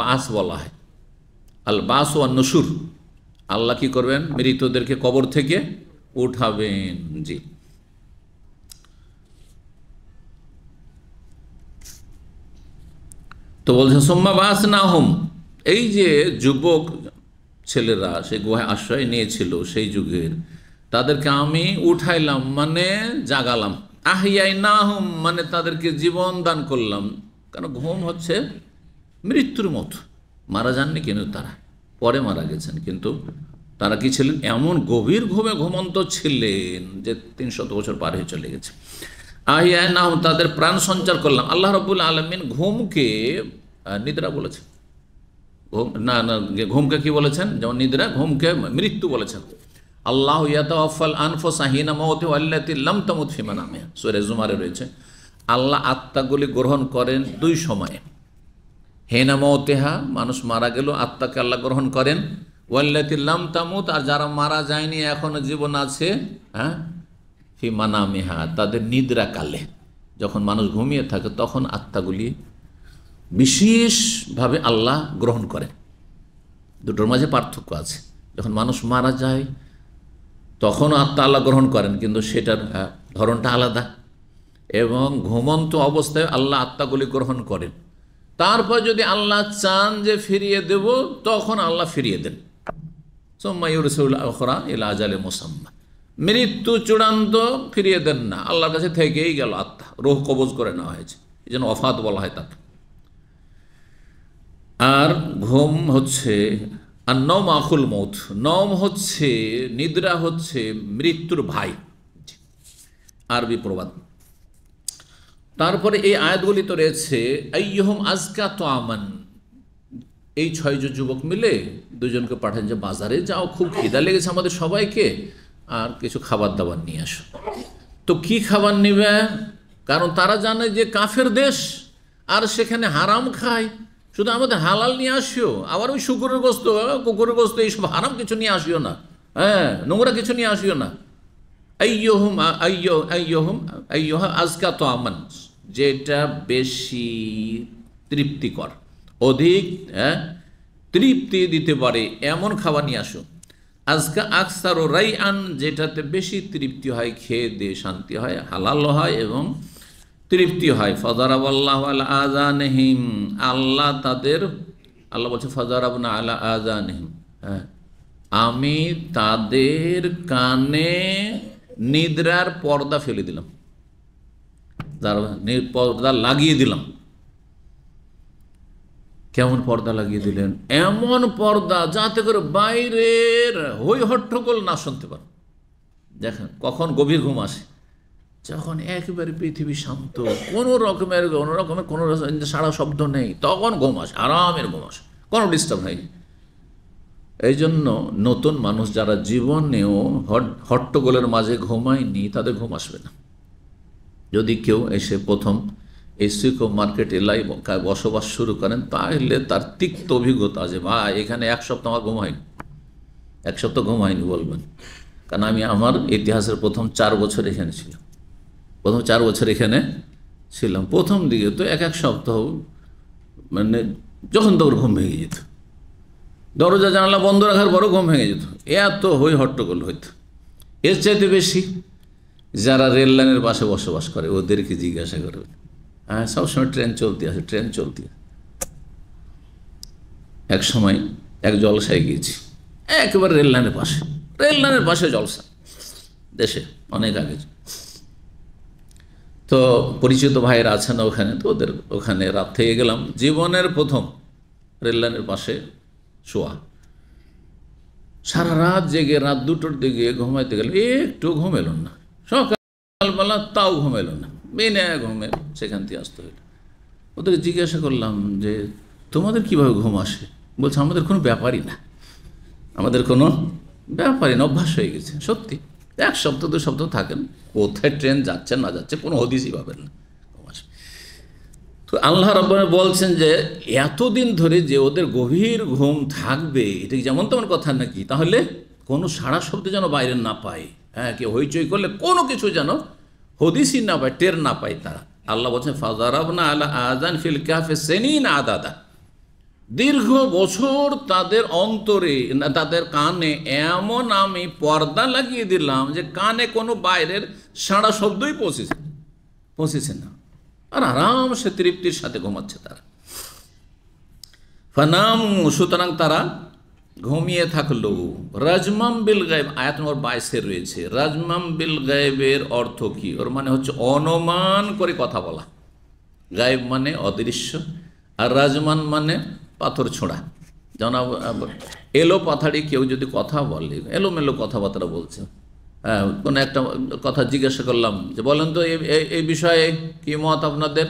বাস বলা হয় আল বাস ও নসুর আল্লাহ কি করবেন মৃতদেরকে কবর থেকে উঠাবেন জি তো বলছে সোম্মা বাস না হোম এই যে যুবক ছেলেরা সে গুহায় আশ্রয় নিয়েছিল সেই যুগের তাদেরকে আমি উঠাইলাম মানে জাগালাম আহিয়াই না হোম মানে তাদেরকে জীবন দান করলাম কারণ ঘুম হচ্ছে মৃত্যুর মতো মারা যাননি কিন্তু তারা পরে মারা গেছেন কিন্তু তারা কি ছিলেন এমন গভীর ঘুমে ঘুমন্ত ছিলেন যে তিনশত বছর পার হয়ে চলে গেছে আহিয়া নাও তাদের প্রাণ সঞ্চার করলাম আল্লাহ রবুল আলমিন ঘুমকে নিদ্রা বলেছেন ঘুম না না ঘুমকে কি বলেছেন যেমন নিদ্রা ঘুমকে মৃত্যু বলেছেন আল্লাহ ইয়াতাফল আনফোসাহিনা সুরে জুমারে রয়েছে আল্লাহ আত্মাগুলি গ্রহণ করেন দুই সময়ে হেনামতেহা মানুষ মারা গেল আত্মাকে আল্লাহ গ্রহণ করেন ওয়াল্লাতিল্লাম তামুত আর যারা মারা যায়নি এখনও জীবন আছে হ্যাঁ ফি মানামেহা তাদের কালে যখন মানুষ ঘুমিয়ে থাকে তখন আত্মাগুলি বিশেষভাবে আল্লাহ গ্রহণ করেন দুটোর মাঝে পার্থক্য আছে যখন মানুষ মারা যায় তখন আত্মা আল্লাহ গ্রহণ করেন কিন্তু সেটার ধরনটা আলাদা এবং ঘুমন্ত অবস্থায় আল্লাহ আত্মাগুলি গ্রহণ করেন তারপর যদি আল্লাহ চান যে ফিরিয়ে দেব তখন আল্লাহ ফিরিয়ে দেন সোম্মাইরা এলা আজালে মোসাম্মা মৃত্যু চূড়ান্ত ফিরিয়ে দেন না আল্লাহর কাছে থেকেই গেল আত্মা রোহ কবজ করে নেওয়া হয়েছে এই জন্য অফাত বলা হয় তাকে আর ঘুম হচ্ছে আর নম আখুল মৌথ নম হচ্ছে নিদ্রা হচ্ছে মৃত্যুর ভাই আরবি প্রবাদ তারপরে এই আয়াতগুলি তো রয়েছে আইহম আজকা তো আমান এই ছয়জন যুবক মিলে দুজনকে পাঠান যে বাজারে যাও খুব খিদা লেগেছে আমাদের সবাইকে আর কিছু খাবার দাবার নিয়ে আসো তো কি খাবার নেবে কারণ তারা জানে যে কাফের দেশ আর সেখানে হারাম খায় শুধু আমাদের হালাল নিয়ে আসিও আবার ওই শুকুরের গোস্ত কুকুরের গোস্ত এইসব হারাম কিছু নিয়ে আসিও না হ্যাঁ নোংরা কিছু নিয়ে আসিও না আজকা তো আমান যেটা বেশি তৃপ্তিকর অধিক হ্যাঁ তৃপ্তি দিতে পারে এমন খাবার নিয়ে আসো আজকে আকসার ও রাই আন যেটাতে বেশি তৃপ্তি হয় খেয়ে দিয়ে শান্তি হয় হালাল হয় এবং তৃপ্তি হয় ফজারাব আল্লাহ আল্লাহ আজানহিম আল্লাহ তাদের আল্লাহ বলছে ফজারাব না আল্লাহ আজানহিম হ্যাঁ আমি তাদের কানে নিদ্রার পর্দা ফেলে দিলাম তার পর্দা লাগিয়ে দিলাম কেমন পর্দা লাগিয়ে দিলেন এমন পর্দা যাতে করে বাইরের হই হট্টগোল না শুনতে পার দেখেন কখন গভীর ঘুম আসে যখন একেবারে পৃথিবী শান্ত কোনো রকমের কোনো রকমের কোনো সারা শব্দ নেই তখন ঘুম আসে আরামের ঘুম আসে কোনো ডিস্টার্ব নেই এই জন্য নতুন মানুষ যারা জীবনেও হট্টগোলের মাঝে ঘুমায়নি তাদের ঘুম আসবে না যদি কেউ এসে প্রথম এই শিল্প মার্কেট এলাই বসবাস শুরু করেন তাহলে তার তিক্ত অভিজ্ঞতা আছে ভাই এখানে এক সপ্তাহ আমার ঘুম হয়নি এক সপ্তাহ ঘুম হয়নি বলবেন কারণ আমি আমার ইতিহাসের প্রথম চার বছর এখানে ছিলাম প্রথম চার বছর এখানে ছিলাম প্রথম দিকে তো এক এক সপ্তাহ মানে যখন তখন ঘুম ভেঙে যেত দরজা জানালা বন্ধ রাখার পরও ঘুম ভেঙে যেত এত হই হট্টগোল হইত এর চাইতে বেশি যারা রেল লাইনের পাশে বসবাস করে ওদেরকে জিজ্ঞাসা করবে হ্যাঁ সবসময় ট্রেন চলতে আছে ট্রেন চলতে এক সময় এক জলসায় গিয়েছি একবার রেল লাইনের পাশে রেল লাইনের পাশে জলসা দেশে অনেক আগে তো পরিচিত ভাইয়েরা আছেন ওখানে তো ওদের ওখানে রাত থেকে গেলাম জীবনের প্রথম রেল লাইনের পাশে শোয়া সারা রাত জেগে রাত দুটোর দিকে ঘুমাইতে গেল একটু ঘুম এলো না সকালবেলা তাও ঘুমেলো না বিনা ঘুমে সেখান থেকে আসতে হইল ওদেরকে জিজ্ঞাসা করলাম যে তোমাদের কিভাবে ঘুম আসে বলছে আমাদের কোনো ব্যাপারই না আমাদের কোনো ব্যাপারই না অভ্যাস হয়ে গেছে সত্যি এক সপ্তাহ দু সপ্তাহ থাকেন কোথায় ট্রেন যাচ্ছে না যাচ্ছে কোনো হদিসই পাবেন না তো আল্লাহ রব্বানি বলছেন যে এতদিন ধরে যে ওদের গভীর ঘুম থাকবে এটা যেমন তেমন কথা নাকি তাহলে কোনো সারা শব্দ যেন বাইরে না পায় হ্যাঁ কেউ হইচই করলে কোনো কিছু যেন হদিসই না পায় টের না পায় তারা আল্লাহ বলছেন ফাজারাবনা আল্লাহ আজান ফিল কাফে সেনিন আদাদা দীর্ঘ বছর তাদের অন্তরে তাদের কানে এমন আমি পর্দা লাগিয়ে দিলাম যে কানে কোনো বাইরের সাড়া শব্দই পৌঁছেছে পৌঁছেছে না আর আরামসে তৃপ্তির সাথে ঘুমাচ্ছে তারা ফানাম সুতরাং তারা ঘুমিয়ে থাকলো রাজমাম বিল গায়েব আয়াত নম্বর বাইশে রয়েছে রাজমাম বিল গায়েবের অর্থ কি ওর মানে হচ্ছে অনুমান করে কথা বলা গায়েব মানে অদৃশ্য আর রাজমান মানে পাথর ছোঁড়া জনাব এলো পাথাড়ি কেউ যদি কথা বলে এলোমেলো কথাবার্তা বলছে হ্যাঁ কোনো একটা কথা জিজ্ঞাসা করলাম যে বলেন তো এই বিষয়ে কি মত আপনাদের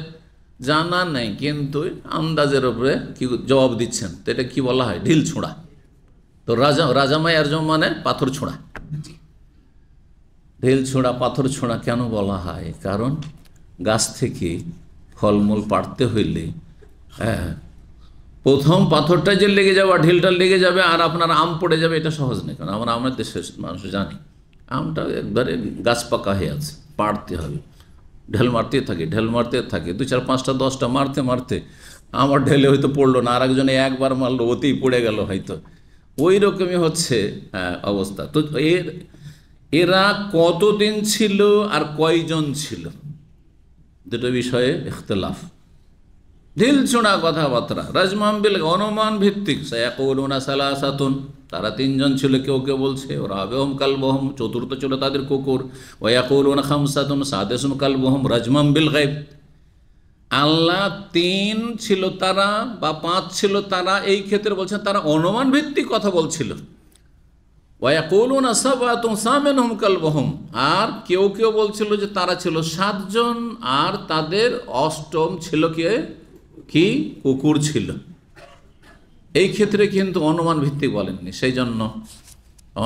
জানা নেই কিন্তু আন্দাজের ওপরে কি জবাব দিচ্ছেন তো এটা কি বলা হয় ঢিল ছোঁড়া তো রাজা রাজামাই আরজম মানে পাথর ছোঁড়া ঢেল ছোঁড়া পাথর ছোঁড়া কেন বলা হয় কারণ গাছ থেকে ফলমূল পাড়তে হইলে হ্যাঁ প্রথম পাথরটা যে লেগে যাবে ঢিলটা লেগে যাবে আর আপনার আম পড়ে যাবে এটা সহজ নেই কারণ আমরা আমাদের দেশের মানুষ জানি আমটা একবারে গাছ পাকা হয়ে আছে পাড়তে হবে ঢেল মারতে থাকে ঢেল মারতে থাকে দু চার পাঁচটা দশটা মারতে মারতে আমার ঢেলে হয়তো পড়লো না আর একজনে একবার মারলো ওতেই পড়ে গেল হয়তো ওই রকমই হচ্ছে অবস্থা তো এর এরা কতদিন ছিল আর কয়জন ছিল দুটো বিষয়ে ইখতলাফ ঢিল চোড়া কথাবার্তা বিল অনুমান ভিত্তিক সালাসাতুন তারা তিনজন ছিল কেউ কেউ বলছে ওরা আবেহম কালবহম চতুর্থ ছিল তাদের কুকুর ওয়াকুল খামসাতুন সাদেসুন কালবহম বিল গাইব আল্লাহ তিন ছিল তারা বা পাঁচ ছিল তারা এই ক্ষেত্রে বলছেন তারা অনুমান ভিত্তিক কথা বলছিল আর কেউ কেউ বলছিল যে তারা ছিল সাতজন আর তাদের অষ্টম ছিল কে কি কুকুর ছিল এই ক্ষেত্রে কিন্তু অনুমান ভিত্তিক বলেননি সেই জন্য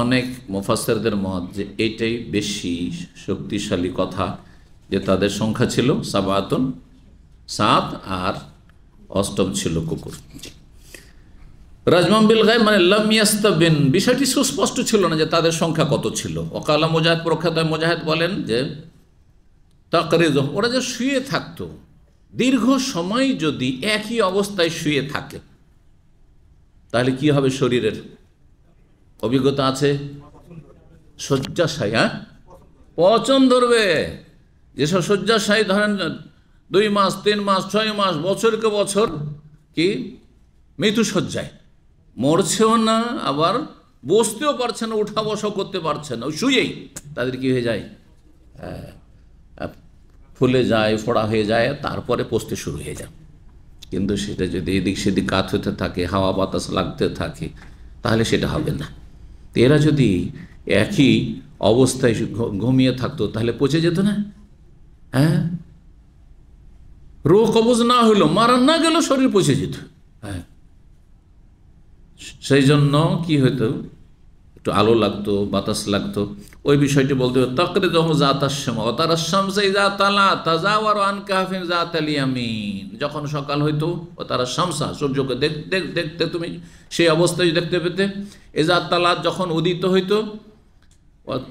অনেক মুফাসেরদের মত যে এটাই বেশি শক্তিশালী কথা যে তাদের সংখ্যা ছিল সাবাতন সাত আর অষ্টম ছিল কুকুর রাজমাম বিল গায়ে মানে লামিয়াস্তাবিন বিষয়টি সুস্পষ্ট ছিল না যে তাদের সংখ্যা কত ছিল অকালা মোজাহেদ প্রখ্যাত মোজাহেদ বলেন যে তাকরেজ ওরা যে শুয়ে থাকতো দীর্ঘ সময় যদি একই অবস্থায় শুয়ে থাকে তাহলে কি হবে শরীরের অভিজ্ঞতা আছে শয্যাশায়ী হ্যাঁ পচন ধরবে যেসব শয্যাশায়ী ধরেন দুই মাস তিন মাস ছয় মাস বছরকে বছর কি মৃত্যুসজ্জায় মরছেও না আবার বসতেও পারছে না উঠা বসাও করতে পারছে না শুয়েই তাদের কি হয়ে যায় ফুলে যায় ফোড়া হয়ে যায় তারপরে পচতে শুরু হয়ে যায় কিন্তু সেটা যদি এদিক সেদিক কাত হতে থাকে হাওয়া বাতাস লাগতে থাকে তাহলে সেটা হবে না এরা যদি একই অবস্থায় ঘুমিয়ে থাকতো তাহলে পচে যেত না হ্যাঁ রোহ কবজ না হইলো মারা না গেল শরীর পচে যেত হ্যাঁ সেই জন্য কি হইতো একটু আলো লাগতো বাতাস লাগতো ওই বিষয়টি বলতে হবে তকরে যখন যখন সকাল হইতো ও তারা শামসা সূর্যকে দেখতে তুমি সেই অবস্থায় দেখতে পেতে এ যখন উদিত হইতো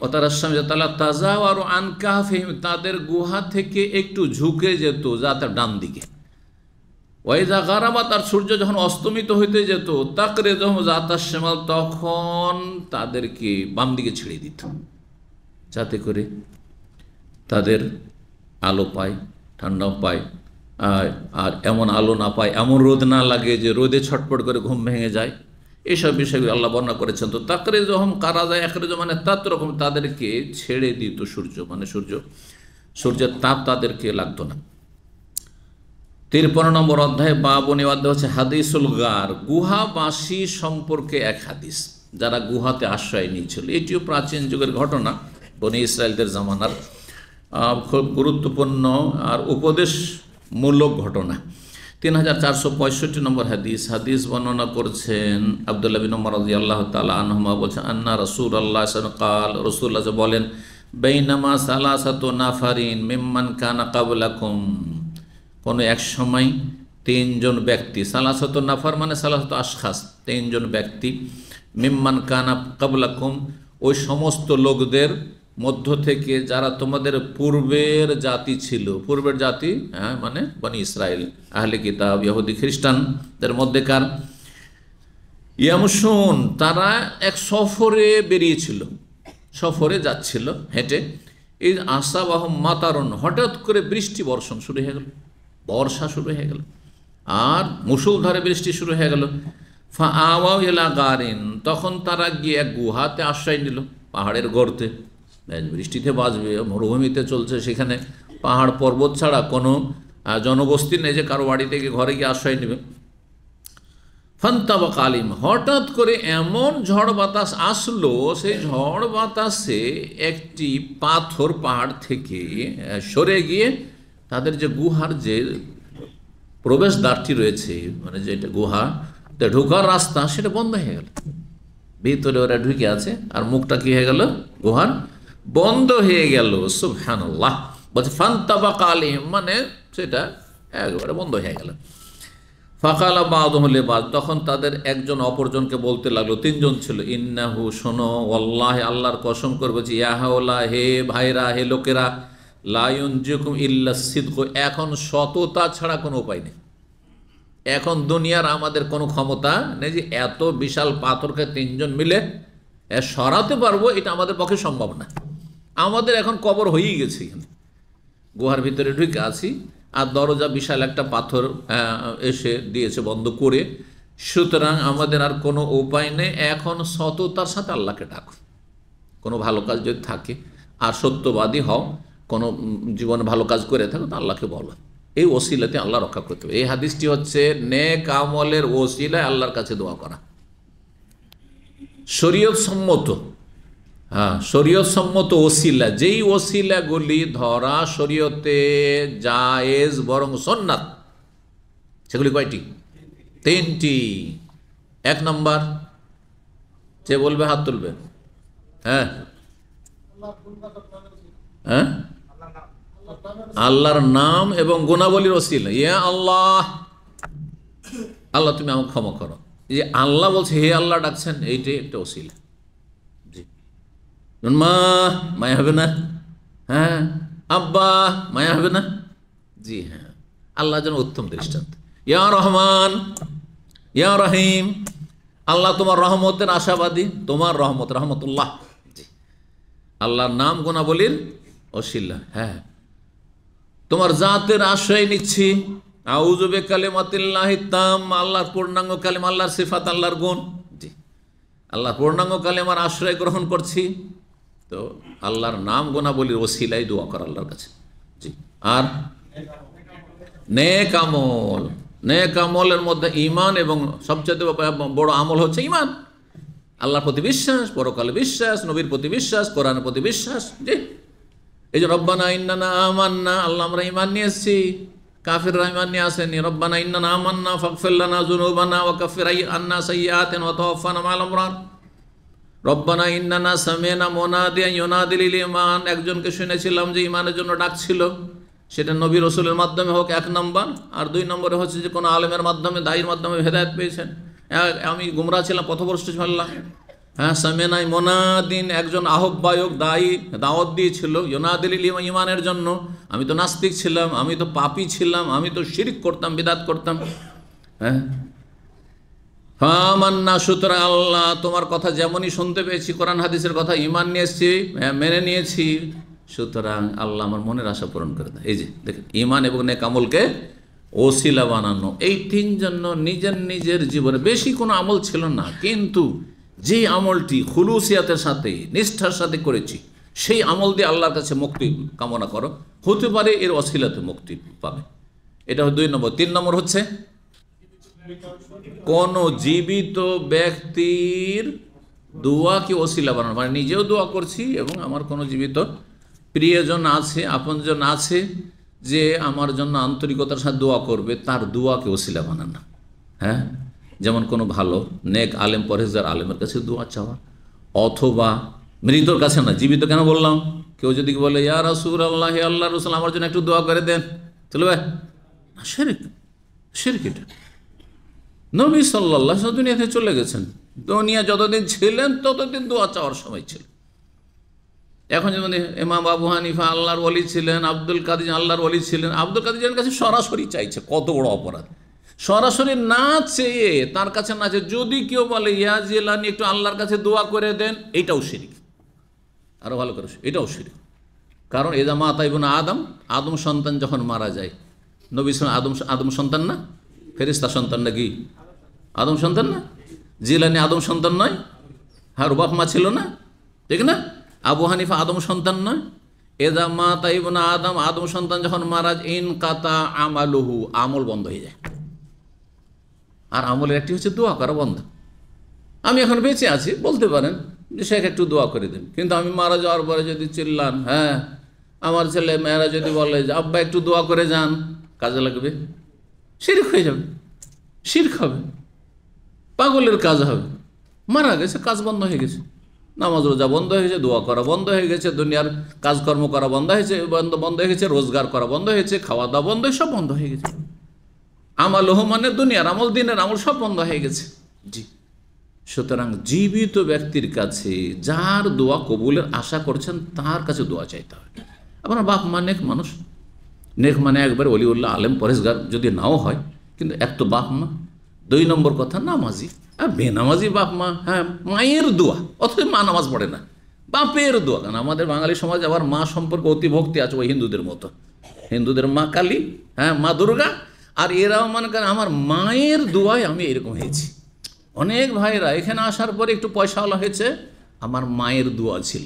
অতারাস্বামী তালা তাজা আর আনকাহ ফেহিম তাদের গুহা থেকে একটু ঝুঁকে যেত যা তার ডান দিকে ওয়াইজা গারাবা তার সূর্য যখন অস্তমিত হইতে যেত তাকরে যখন জাতার শ্যামাল তখন তাদেরকে বাম দিকে ছেড়ে দিত যাতে করে তাদের আলো পায় ঠান্ডাও পায় আর এমন আলো না পায় এমন রোদ না লাগে যে রোদে ছটপট করে ঘুম ভেঙে যায় এসব বিষয়গুলি আল্লাহ বর্ণনা করেছেন তো তাকরে যখন কারা যায় একরে মানে তাত রকম তাদেরকে ছেড়ে দিত সূর্য মানে সূর্য সূর্যের তাপ তাদেরকে লাগতো না তিরপন্ন নম্বর অধ্যায় বা বনে অধ্যায় হচ্ছে হাদিসুল গার গুহাবাসী সম্পর্কে এক হাদিস যারা গুহাতে আশ্রয় নিয়েছিল এটিও প্রাচীন যুগের ঘটনা বনি ইসরায়েলদের জামানার খুব গুরুত্বপূর্ণ আর উপদেশমূলক ঘটনা তিন হাজার চারশো পঁয়ষট্টি নম্বর হাদিস হাদিস বর্ণনা করছেন আবদুল্লাহ বিন মরাজি আল্লাহ তালা আনহমা বলছেন আন্না রসুল আল্লাহ কাল রসুল্লাহ বলেন বেইনামা সালাসাত নাফারিন মিম্মান কানা কাবুলাকুম কোন এক সময় তিনজন ব্যক্তি সালাসত নাফার মানে সালাসত আশখাস তিনজন ব্যক্তি মিম্মান কানা কাবুলাকুম ওই সমস্ত লোকদের মধ্য থেকে যারা তোমাদের পূর্বের জাতি ছিল পূর্বের জাতি হ্যাঁ মানে বনি ইসরায়েল আহলে কিতাব ইহুদি খ্রিস্টানদের মধ্যেকার ইয়ামসুন তারা এক সফরে বেরিয়েছিল সফরে যাচ্ছিল হেঁটে এই আশা বাহ মাতারণ হঠাৎ করে বৃষ্টি বর্ষণ শুরু হয়ে গেল বর্ষা শুরু হয়ে গেল আর মুসুলধারে বৃষ্টি শুরু হয়ে গেল ফা আওয়া এলা তখন তারা গিয়ে এক গুহাতে আশ্রয় নিল পাহাড়ের গর্তে বৃষ্টিতে বাঁচবে মরুভূমিতে চলছে সেখানে পাহাড় পর্বত ছাড়া কোনো জনবস্তি নেই যে কারো বাড়ি থেকে ঘরে গিয়ে আশ্রয় নেবে ফান্তাবা কালিম হঠাৎ করে এমন ঝড় বাতাস আসলো সেই ঝড় বাতাসে একটি পাথর পাহাড় থেকে সরে গিয়ে তাদের যে গুহার যে প্রবেশদ্বারটি রয়েছে মানে যেটা গুহা ঢোকার রাস্তা সেটা বন্ধ হয়ে গেল ভিতরে ওরা ঢুকে আছে আর মুখটা কি হয়ে গেল গুহার বন্ধ হয়ে গেল সুবহান আল্লাহ বলছে ফান্তাবাক আলিম মানে সেটা একবারে বন্ধ হয়ে গেল ফাঁকালা বাদ হলে বাদ তখন তাদের একজন অপরজনকে বলতে লাগলো তিনজন ছিল ইন্নাহু শোনো অল্লাহ আল্লাহর কসম করবে যে ইয়াহাওলা হে ভাইরা হে লোকেরা লায়ন জুকুম ইল্লা সিদ্ক এখন সততা ছাড়া কোনো উপায় নেই এখন দুনিয়ার আমাদের কোনো ক্ষমতা নেই যে এত বিশাল পাথরকে তিনজন মিলে সরাতে পারবো এটা আমাদের পক্ষে সম্ভব না আমাদের এখন কবর হয়েই গেছে গুহার ভিতরে ঢুকে আছি আর দরজা বিশাল একটা পাথর এসে দিয়েছে বন্ধ করে সুতরাং আমাদের আর কোনো উপায় নেই এখন সততার সাথে আল্লাহকে ডাক কোনো ভালো কাজ যদি থাকে আর সত্যবাদী হও কোনো জীবনে ভালো কাজ করে থাকো তো আল্লাহকে বলো এই ওসিলাতে আল্লাহ রক্ষা করতে হবে এই হাদিসটি হচ্ছে নে কামলের ওসিলায় আল্লাহর কাছে দোয়া করা শরীয়ত সম্মত হ্যাঁ শরীয়সম্মত ওসিলা যেই ওসিলাগুলি ধরা শরীয়তে জায়েজ বরং সন্ন্যাত সেগুলি কয়টি তিনটি এক নম্বর যে বলবে হাত তুলবে হ্যাঁ হ্যাঁ আল্লাহর নাম এবং গুণাবলীর ওসিলা ইয়ে আল্লাহ আল্লাহ তুমি আমাকে ক্ষমা করো যে আল্লাহ বলছে হে আল্লাহ ডাকছেন এইটাই একটা ওসিলা যখন মা মায়া হবে না হ্যাঁ আব্বা মায়া হবে না জি হ্যাঁ আল্লাহ যেন উত্তম দৃষ্টান্ত ইয়া রহমান ইয়া রহিম আল্লাহ তোমার রহমতের আশাবাদী তোমার রহমত রহমতুল্লাহ জি আল্লাহর নাম বলির অশিল্লা হ্যাঁ তোমার জাতের আশ্রয় নিচ্ছি আউজবে কালেমাতিল্লাহ তাম আল্লাহর পূর্ণাঙ্গ কালেম আল্লাহর সিফাত আল্লাহর গুণ জি আল্লাহ পূর্ণাঙ্গ কালেমার আশ্রয় গ্রহণ করছি তো আল্লাহর নাম গোনাবলির ওসিলাই দোয়া কর আল্লাহর কাছে জি আর নেক আমল নেক মধ্যে ইমান এবং সবচেয়ে বড় আমল হচ্ছে ইমান আল্লাহর প্রতি বিশ্বাস পরকালে বিশ্বাস নবীর প্রতি বিশ্বাস কোরআনের প্রতি বিশ্বাস জি এই যে রব্বানা ইন্নানা আমান্না আল্লাহ আমরা ইমান নিয়ে এসেছি কাফির রহমান নিয়ে আসেনি রব্বানা ইন্নানা আমান্না ফকফিল্লানা জুনুবানা ওয়া কাফির আন্না সাইয়াতিন ওয়া তাওফানা মাল রব্বানা ইন্নানা সামেনা মোনাদিয়া ইউনাদিল ইমান একজনকে শুনেছিলাম যে ইমানের জন্য ডাকছিল সেটা নবী রসুলের মাধ্যমে হোক এক নম্বর আর দুই নম্বরে হচ্ছে যে কোনো আলেমের মাধ্যমে দায়ের মাধ্যমে হেদায়ত পেয়েছেন হ্যাঁ, আমি গুমরা ছিলাম পথভ্রষ্ট ছাড়লাম হ্যাঁ সামেনাই মোনাদিন একজন আহ্বায়ক দায়ী দাওয়াত দিয়েছিল ইউনাদিল ইমানের জন্য আমি তো নাস্তিক ছিলাম আমি তো পাপি ছিলাম আমি তো শিরিক করতাম বিদাত করতাম হ্যাঁ ফামান্না সুতরাং আল্লাহ তোমার কথা যেমনই শুনতে পেয়েছি কোরআন হাদিসের কথা ইমান নিয়ে এসেছি মেনে নিয়েছি সুতরাং আল্লাহ আমার মনের আশা পূরণ করে দেয় এই যে দেখেন ইমান এবং নেকামলকে ওসিলা বানানো এই তিন জন্য নিজের নিজের জীবনে বেশি কোনো আমল ছিল না কিন্তু যে আমলটি হুলুসিয়াতের সাথে নিষ্ঠার সাথে করেছি সেই আমল দিয়ে আল্লাহর কাছে মুক্তি কামনা করো হতে পারে এর অশিলাতে মুক্তি পাবে এটা দুই নম্বর তিন নম্বর হচ্ছে কোন জীবিত ব্যক্তির দোয়াকে অশিলা বানানো মানে নিজেও দোয়া করছি এবং আমার কোনো জীবিত প্রিয়জন আছে আপনজন আছে যে আমার জন্য আন্তরিকতার সাথে দোয়া করবে তার দোয়াকে অশিলা বানানো হ্যাঁ যেমন কোনো ভালো নেক আলেম পরেজার আলেমের কাছে দোয়া চাওয়া অথবা মৃতর কাছে না জীবিত কেন বললাম কেউ যদি বলে ইয়ার আসুর আল্লাহ আল্লাহ রসুল আমার জন্য একটু দোয়া করে দেন চলো ভাই সেরিক এটা নবী সাল্লাহ দুনিয়াতে চলে গেছেন দুনিয়া যতদিন ছিলেন ততদিন দোয়া চাওয়ার সময় ছিল এখন যেমন এমা বাবু হানিফা আল্লাহর অলি ছিলেন আব্দুল কাদিজ আল্লাহর অলি ছিলেন আব্দুল কাদিজের কাছে সরাসরি চাইছে কত বড় অপরাধ সরাসরি না চেয়ে তার কাছে না চেয়ে যদি কেউ বলে ইয়াজিলানি একটু আল্লাহর কাছে দোয়া করে দেন এটাও শিরিক আরও ভালো করে এটাও শিরিক কারণ এদা মা তাই না আদম আদম সন্তান যখন মারা যায় নবী আদম আদম সন্তান না ফেরিস্তা সন্তান নাকি আদম সন্তান না জিলানি আদম সন্তান নয় হার বাপ মা ছিল না ঠিক না আবু হানিফা আদম সন্তান নয় এদা মা না আদম আদম সন্তান যখন মারাজ ইন কাতা আমালুহু আমল বন্ধ হয়ে যায় আর আমলের একটি হচ্ছে দোয়া করা বন্ধ আমি এখন বেঁচে আছি বলতে পারেন যে সে একটু দোয়া করে দিন কিন্তু আমি মারা যাওয়ার পরে যদি চিল্লান হ্যাঁ আমার ছেলে মেয়েরা যদি বলে যে আব্বা একটু দোয়া করে যান কাজে লাগবে শির হয়ে যাবে শির হবে পাগলের কাজ হবে মারা গেছে কাজ বন্ধ হয়ে গেছে নামাজ রোজা বন্ধ হয়ে গেছে দোয়া করা বন্ধ হয়ে গেছে দুনিয়ার কাজকর্ম করা বন্ধ হয়েছে বন্ধ বন্ধ হয়ে গেছে রোজগার করা বন্ধ হয়েছে খাওয়া দাওয়া বন্ধ সব বন্ধ হয়ে গেছে আমাল মানে দুনিয়ার আমল দিনের আমল সব বন্ধ হয়ে গেছে জি সুতরাং জীবিত ব্যক্তির কাছে যার দোয়া কবুলের আশা করছেন তার কাছে দোয়া চাইতে হবে আপনার বাপ মা নেক মানুষ নেক মানে একবার অলিউল্লাহ আলেম পরেশগার যদি নাও হয় কিন্তু এক তো বাপ মা দুই নম্বর কথা নামাজি আর বেনামাজি বাপ মা হ্যাঁ মায়ের দোয়া অথচ মা নামাজ পড়ে না বাপের দোয়া কারণ আমাদের বাঙালি সমাজে আবার মা সম্পর্কে অতিভক্তি আছে ওই হিন্দুদের মতো হিন্দুদের মা কালী হ্যাঁ মা দুর্গা আর এরাও মনে করেন আমার মায়ের দোয়ায় আমি এরকম হয়েছি অনেক ভাইরা এখানে আসার পরে একটু পয়সাওয়ালা হয়েছে আমার মায়ের দোয়া ছিল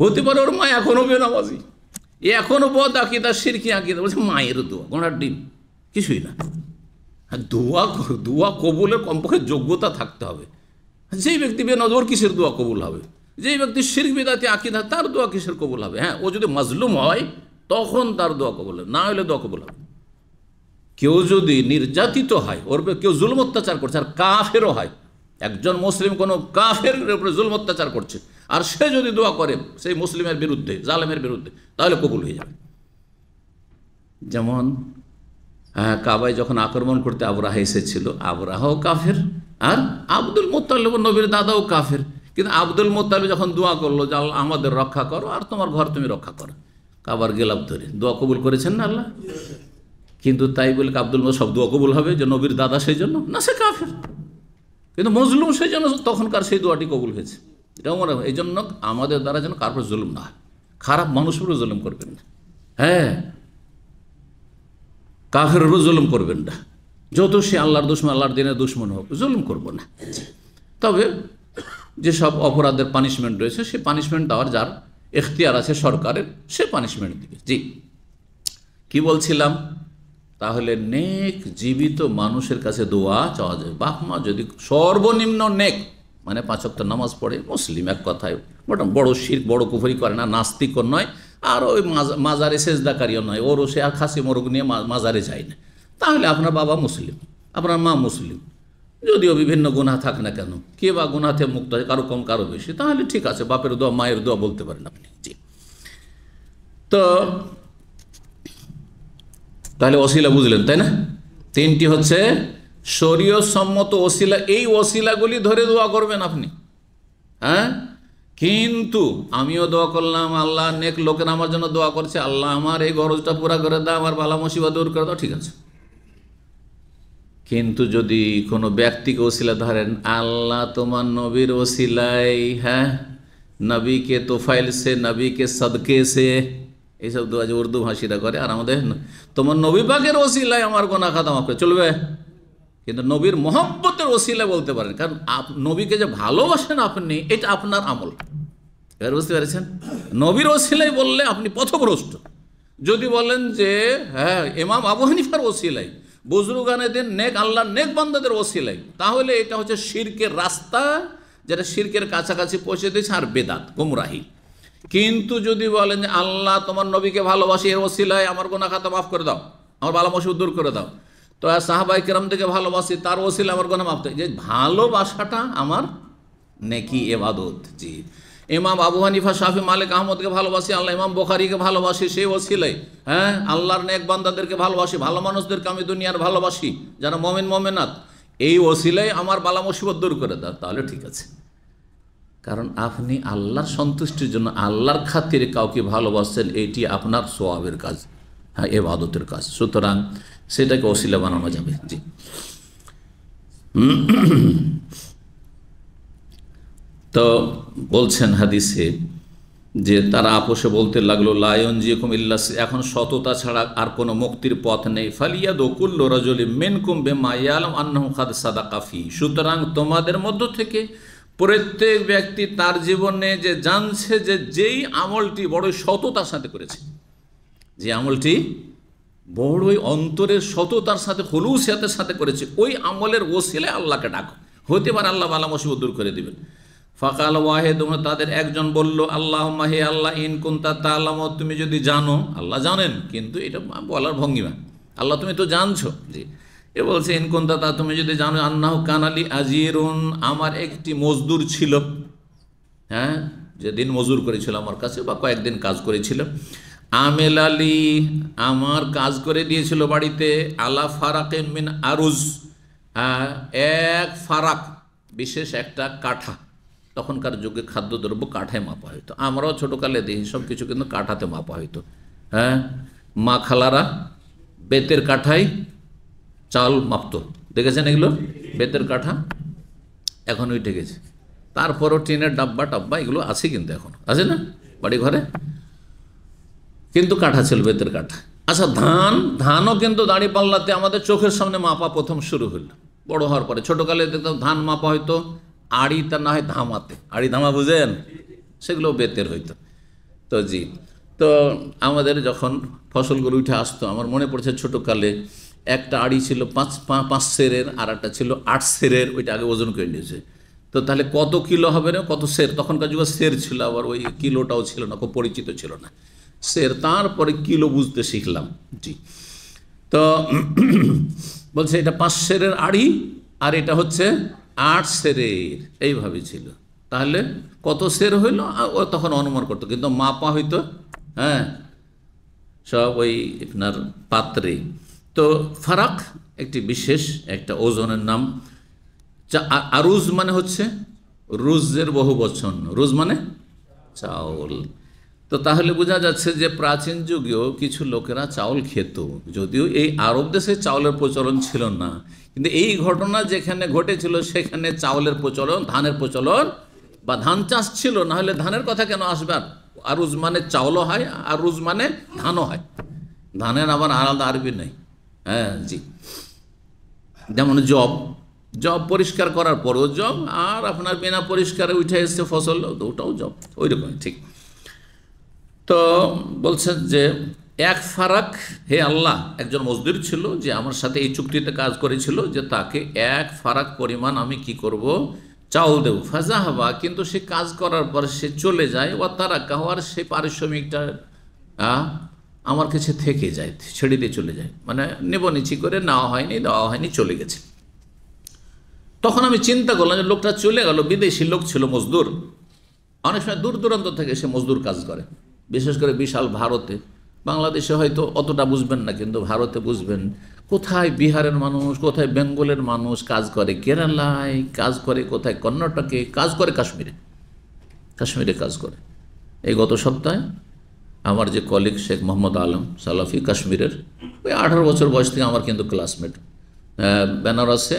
হতে পারে ওর মা এখনও বেনামাজি এখনও বদ তার সিরকি আঁকিদা বলছে মায়ের দোয়া গোড়ার ডিম কিছুই না হ্যাঁ, দোয়া দোয়া কবুলের কমপক্ষে যোগ্যতা থাকতে হবে হ্যাঁ, যেই ব্যক্তি নজর কিসের দোয়া কবুল হবে যেই ব্যক্তি শির্ক বিদাতে আকিদা তার দোয়া কিসের কবুল হবে হ্যাঁ ও যদি মাজলুম হয় তখন তার দোয়া কবুল হবে না হলে দোয়া কবুল হবে কেউ যদি নির্যাতিত হয় ওর কেউ জুলম অত্যাচার করছে আর কাফেরও হয় একজন মুসলিম কোনো কাফের উপরে জুলম অত্যাচার করছে আর সে যদি দোয়া করে সেই মুসলিমের বিরুদ্ধে জালেমের বিরুদ্ধে তাহলে কবুল হয়ে যাবে যেমন হ্যাঁ, কাবায় যখন আক্রমণ করতে আবরাহা এসেছিল আবরাহাও কাফের আর আব্দুল মোত্তালিব নবীর দাদাও কাফের কিন্তু আব্দুল মোত্তালিব যখন দোয়া করলো যে আল্লাহ আমাদের রক্ষা করো আর তোমার ঘর তুমি রক্ষা করো কাবার গেলাম ধরে দোয়া কবুল করেছেন না আল্লাহ কিন্তু তাই বলে আব্দুল সব দোয়া কবুল হবে যে নবীর দাদা সেই জন্য না সে কাফের কিন্তু মজলুম সেই জন্য তখনকার সেই দোয়াটি কবুল হয়েছে এটাও মনে হয় এই জন্য আমাদের দ্বারা যেন কারোর জুলুম না খারাপ মানুষগুলো জুলুম করবেন না হ্যাঁ কাহেরও জুলুম করবেন না যত সে আল্লাহর দুশ্মন আল্লাহর দিনের দুশ্মন হোক জুলুম করব না তবে যেসব অপরাধের পানিশমেন্ট রয়েছে সে পানিশমেন্ট দেওয়ার যার এখতিয়ার আছে সরকারের সে পানিশমেন্ট দিবে জি কি বলছিলাম তাহলে নেক জীবিত মানুষের কাছে দোয়া চাওয়া যায় বাপ মা যদি সর্বনিম্ন নেক মানে পাঁচক্ত নামাজ পড়ে মুসলিম এক কথায় বড় শির বড় কুফরি করে না নাস্তিক নয় আর ওই মাজারে সেজদাকারীও নয় ওর সে আর খাসি মোরগ নিয়ে মাজারে যায় না তাহলে আপনার বাবা মুসলিম আপনার মা মুসলিম যদিও বিভিন্ন গুণা থাক না কেন কে বা গুণাতে মুক্ত হয় কারো কম কারো বেশি তাহলে ঠিক আছে বাপের দোয়া মায়ের দোয়া বলতে পারেন আপনি জি তো তাহলে অশিলা বুঝলেন তাই না তিনটি হচ্ছে সম্মত অশিলা এই অশিলাগুলি ধরে দোয়া করবেন আপনি হ্যাঁ কিন্তু আমিও দোয়া করলাম আল্লাহ নেক লোকের আমার জন্য দোয়া করছে আল্লাহ আমার এই গরজটা পুরা করে দাও আমার বালা মুসিবা দূর করে দাও ঠিক আছে কিন্তু যদি কোনো ব্যক্তিকে ওসিলা ধরেন আল্লাহ তোমার নবীর ওসিলাই হ্যাঁ নবীকে তোফাইল সে নবীকে সদকে সে এইসব দোয়া যে উর্দু ভাষীরা করে আর আমাদের তোমার নবী পাকের ওসিলাই আমার গোনা খাতা মাফে চলবে কিন্তু নবীর মহব্বতের ওসিলা বলতে পারেন কারণ নবীকে যে ভালোবাসেন আপনি এটা আপনার আমল এবার বুঝতে পেরেছেন নবীর ওসিলাই বললে আপনি পথভ্রষ্ট যদি বলেন যে হ্যাঁ এমাম আবু হানিফার ওসিলাই দিন নেক আল্লাহ নেক বান্দাদের ওসিলাই তাহলে এটা হচ্ছে শির্কের রাস্তা যেটা সিরকের কাছাকাছি পৌঁছে দিয়েছে আর বেদাত গুমরাহি কিন্তু যদি বলেন যে আল্লাহ তোমার নবীকে ভালোবাসি এর ওসিলাই আমার গোনা খাতা মাফ করে দাও আমার বালা মসুদ দূর করে দাও তো সাহাবাই থেকে ভালোবাসি তার ওসিলে আমার গোনা মাপতে যে ভালোবাসাটা আমার নেকি এবাদত জি ইমাম আবু হানিফা শাহি মালিক আহমদকে ভালোবাসি আল্লাহ ইমাম বোখারিকে ভালোবাসি সেই ওসিলাই হ্যাঁ আল্লাহর নেক বান্দাদেরকে ভালোবাসি ভালো মানুষদেরকে আমি দুনিয়ার ভালোবাসি যারা মমিন মোমেনাত এই ওসিলাই আমার বালা মুসিবত দূর করে দেয় তাহলে ঠিক আছে কারণ আপনি আল্লাহর সন্তুষ্টির জন্য আল্লাহর খাতিরে কাউকে ভালোবাসছেন এটি আপনার সোয়াবের কাজ হ্যাঁ এবাদতের কাজ সুতরাং সেটাকে অশিলা বানানো যাবে জি তো বলছেন হাদিসে যে তারা আপোষে বলতে লাগলো লায়ন জিকুম ইল্লাস এখন সততা ছাড়া আর কোনো মুক্তির পথ নেই ফালিয়া দকুল্ল রজলি মেন কুম্বে মাইয়ালম আন্নহ খাদ সাদা কাফি সুতরাং তোমাদের মধ্য থেকে প্রত্যেক ব্যক্তি তার জীবনে যে জানছে যে যেই আমলটি বড় সততার সাথে করেছে যে আমলটি বড়ই অন্তরের শত তার সাথে হলুসিয়াতের সাথে করেছে ওই আমলের ওসিলে আল্লাহকে ডাকো হতে পারে আল্লাহ বালা মুসিবত দূর করে দেবেন ফাকাল ওয়াহেদ তাদের একজন বলল আল্লাহ মাহে আল্লাহ ইন তা তালাম তুমি যদি জানো আল্লাহ জানেন কিন্তু এটা বলার ভঙ্গিমা আল্লাহ তুমি তো জানছো জি এ বলছে ইন তা তুমি যদি জানো আন্না কানালি আজিরুন আমার একটি মজদুর ছিল হ্যাঁ যে দিন মজুর করেছিল আমার কাছে বা কয়েকদিন কাজ করেছিল আমেল আলী আমার কাজ করে দিয়েছিল বাড়িতে আলা ফারাকে মিন আরুজ হ্যাঁ, এক ফারাক বিশেষ একটা কাঠা তখনকার যুগে খাদ্যদ্রব্য কাঠায় মাপা হইতো আমরাও ছোটোকালে দেখি সব কিছু কিন্তু কাঠাতে মাপা হইতো হ্যাঁ মা খালারা বেতের কাঠায় চাল মাপত দেখেছেন এগুলো বেতের কাঠা এখন উঠে গেছে তারপরও টিনের ডাব্বা টাব্বা এগুলো আছে কিন্তু এখন আছে না বাড়ি ঘরে কিন্তু কাঠা ছিল বেতের কাঠা আচ্ছা ধান ধানও কিন্তু দাঁড়ি পাল্লাতে আমাদের চোখের সামনে মাপা প্রথম শুরু হইল বড় হওয়ার পরে ছোটোকালে দেখতাম ধান মাপা হয়তো আড়ি তা না হয় ধামাতে আড়ি ধামা বুঝেন সেগুলো বেতের হইতো তো জি তো আমাদের যখন ফসলগুলো উঠে আসতো আমার মনে পড়ছে ছোটোকালে একটা আড়ি ছিল পাঁচ পাঁচ সেরের আর একটা ছিল আট সেরের ওইটা আগে ওজন করে নিয়েছে তো তাহলে কত কিলো হবে না কত সের তখনকার যুগে সের ছিল আবার ওই কিলোটাও ছিল না খুব পরিচিত ছিল না সের তারপরে কিলো বুঝতে শিখলাম জি তো বলছে এটা পাঁচ সেরের আড়ি আর এটা হচ্ছে আট সেরের এইভাবে ছিল তাহলে কত সের হইল তখন অনুমান করতো কিন্তু মাপা হইতো হ্যাঁ সব ওই আপনার পাত্রে তো ফারাক একটি বিশেষ একটা ওজনের নাম আরুজ মানে হচ্ছে রুজের বহু বচন রুজ মানে চাউল তো তাহলে বোঝা যাচ্ছে যে প্রাচীন যুগেও কিছু লোকেরা চাউল খেত যদিও এই আরব দেশে চাউলের প্রচলন ছিল না কিন্তু এই ঘটনা যেখানে ঘটেছিল সেখানে চাউলের প্রচলন ধানের প্রচলন বা ধান চাষ ছিল না হলে ধানের কথা কেন আসবে আর আরুজ মানে চাউলও হয় আর রুজ মানে ধানও হয় ধানের আবার আলাদা আরবি নেই হ্যাঁ জি যেমন জব জব পরিষ্কার করার পরও জব আর আপনার বিনা পরিষ্কারে উঠে এসছে ফসল ওটাও জব ওই রকম ঠিক তো বলছেন যে এক ফারাক হে আল্লাহ একজন মজদুর ছিল যে আমার সাথে এই চুক্তিতে কাজ করেছিল যে তাকে এক ফারাক পরিমাণ আমি কি করব চাউল দেব ফাজা হবা কিন্তু সে কাজ করার পর সে চলে যায় বা তারা কাহার সে পারিশ্রমিকটা আমার কাছে থেকে যায় ছেড়ে দিয়ে চলে যায় মানে নেব নিচি করে নেওয়া হয়নি দেওয়া হয়নি চলে গেছে তখন আমি চিন্তা করলাম যে লোকটা চলে গেল বিদেশি লোক ছিল মজদুর অনেক সময় দূর দূরান্ত থেকে সে মজদুর কাজ করে বিশেষ করে বিশাল ভারতে বাংলাদেশে হয়তো অতটা বুঝবেন না কিন্তু ভারতে বুঝবেন কোথায় বিহারের মানুষ কোথায় বেঙ্গলের মানুষ কাজ করে কেরালায় কাজ করে কোথায় কর্ণাটকে কাজ করে কাশ্মীরে কাশ্মীরে কাজ করে এই গত সপ্তাহে আমার যে কলিগ শেখ মোহাম্মদ আলম সালাফি কাশ্মীরের ওই আঠারো বছর বয়স থেকে আমার কিন্তু ক্লাসমেট বেনারসে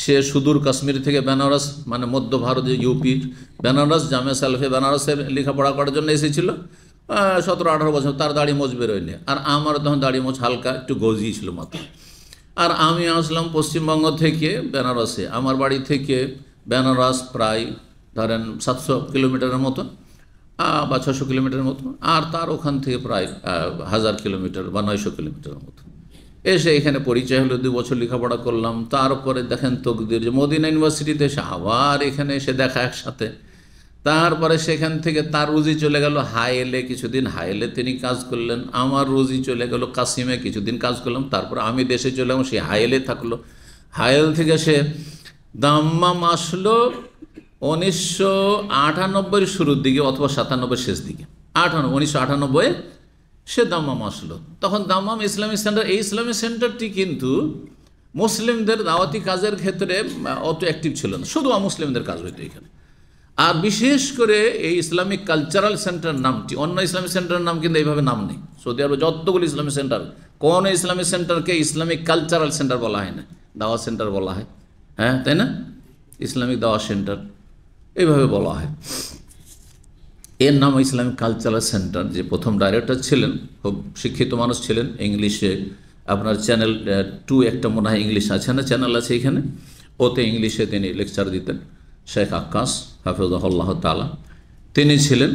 সে সুদূর কাশ্মীর থেকে বেনারস মানে মধ্য ভারতীয় ইউপির বেনারস জামে সালফে বেনারসের লেখাপড়া করার জন্য এসেছিল সতেরো আঠারো বছর তার দাড়ি মোচ বেরোয়নি আর আমার তখন দাড়ি মোচ হালকা একটু ছিল মাত্র আর আমি আসলাম পশ্চিমবঙ্গ থেকে বেনারসে আমার বাড়ি থেকে বেনারস প্রায় ধরেন সাতশো কিলোমিটারের মতো বা ছশো কিলোমিটারের মতো আর তার ওখান থেকে প্রায় হাজার কিলোমিটার বা নয়শো কিলোমিটারের মতো এসে এখানে পরিচয় হলো দু বছর লেখাপড়া করলাম তারপরে দেখেন তকদির যে মদিনা ইউনিভার্সিটিতে এসে আবার এখানে এসে দেখা একসাথে তারপরে সেখান থেকে তার রুজি চলে গেল হাইলে কিছুদিন হাইলে তিনি কাজ করলেন আমার রুজি চলে গেল কাসিমে কিছুদিন কাজ করলাম তারপর আমি দেশে চলে গেলাম সে হাইলে থাকলো হাইল থেকে সে দাম্মাম আসলো উনিশশো আটানব্বইয়ের শুরুর দিকে অথবা সাতানব্বই শেষ দিকে আটানব্বই উনিশশো আটানব্বই সে দাম্মাম আসলো তখন দাম্মাম ইসলামিক সেন্টার এই ইসলামিক সেন্টারটি কিন্তু মুসলিমদের দাওয়াতি কাজের ক্ষেত্রে অত অ্যাক্টিভ ছিল না শুধু মুসলিমদের কাজ হইতো এখানে আর বিশেষ করে এই ইসলামিক কালচারাল সেন্টার নামটি অন্য ইসলামিক সেন্টারের নাম কিন্তু এইভাবে নাম নেই সৌদি আরব যতগুলো ইসলামিক সেন্টার কোন ইসলামিক সেন্টারকে ইসলামিক কালচারাল সেন্টার বলা হয় না দাওয়া সেন্টার বলা হয় হ্যাঁ তাই না ইসলামিক দাওয়া সেন্টার এইভাবে বলা হয় এর নাম ইসলামিক কালচারাল সেন্টার যে প্রথম ডাইরেক্টর ছিলেন খুব শিক্ষিত মানুষ ছিলেন ইংলিশে আপনার চ্যানেল টু একটা মনে হয় ইংলিশ আছে না চ্যানেল আছে এখানে ওতে ইংলিশে তিনি লেকচার দিতেন শেখ আক্কাস হাফিজাহুল্লাহ তালা তিনি ছিলেন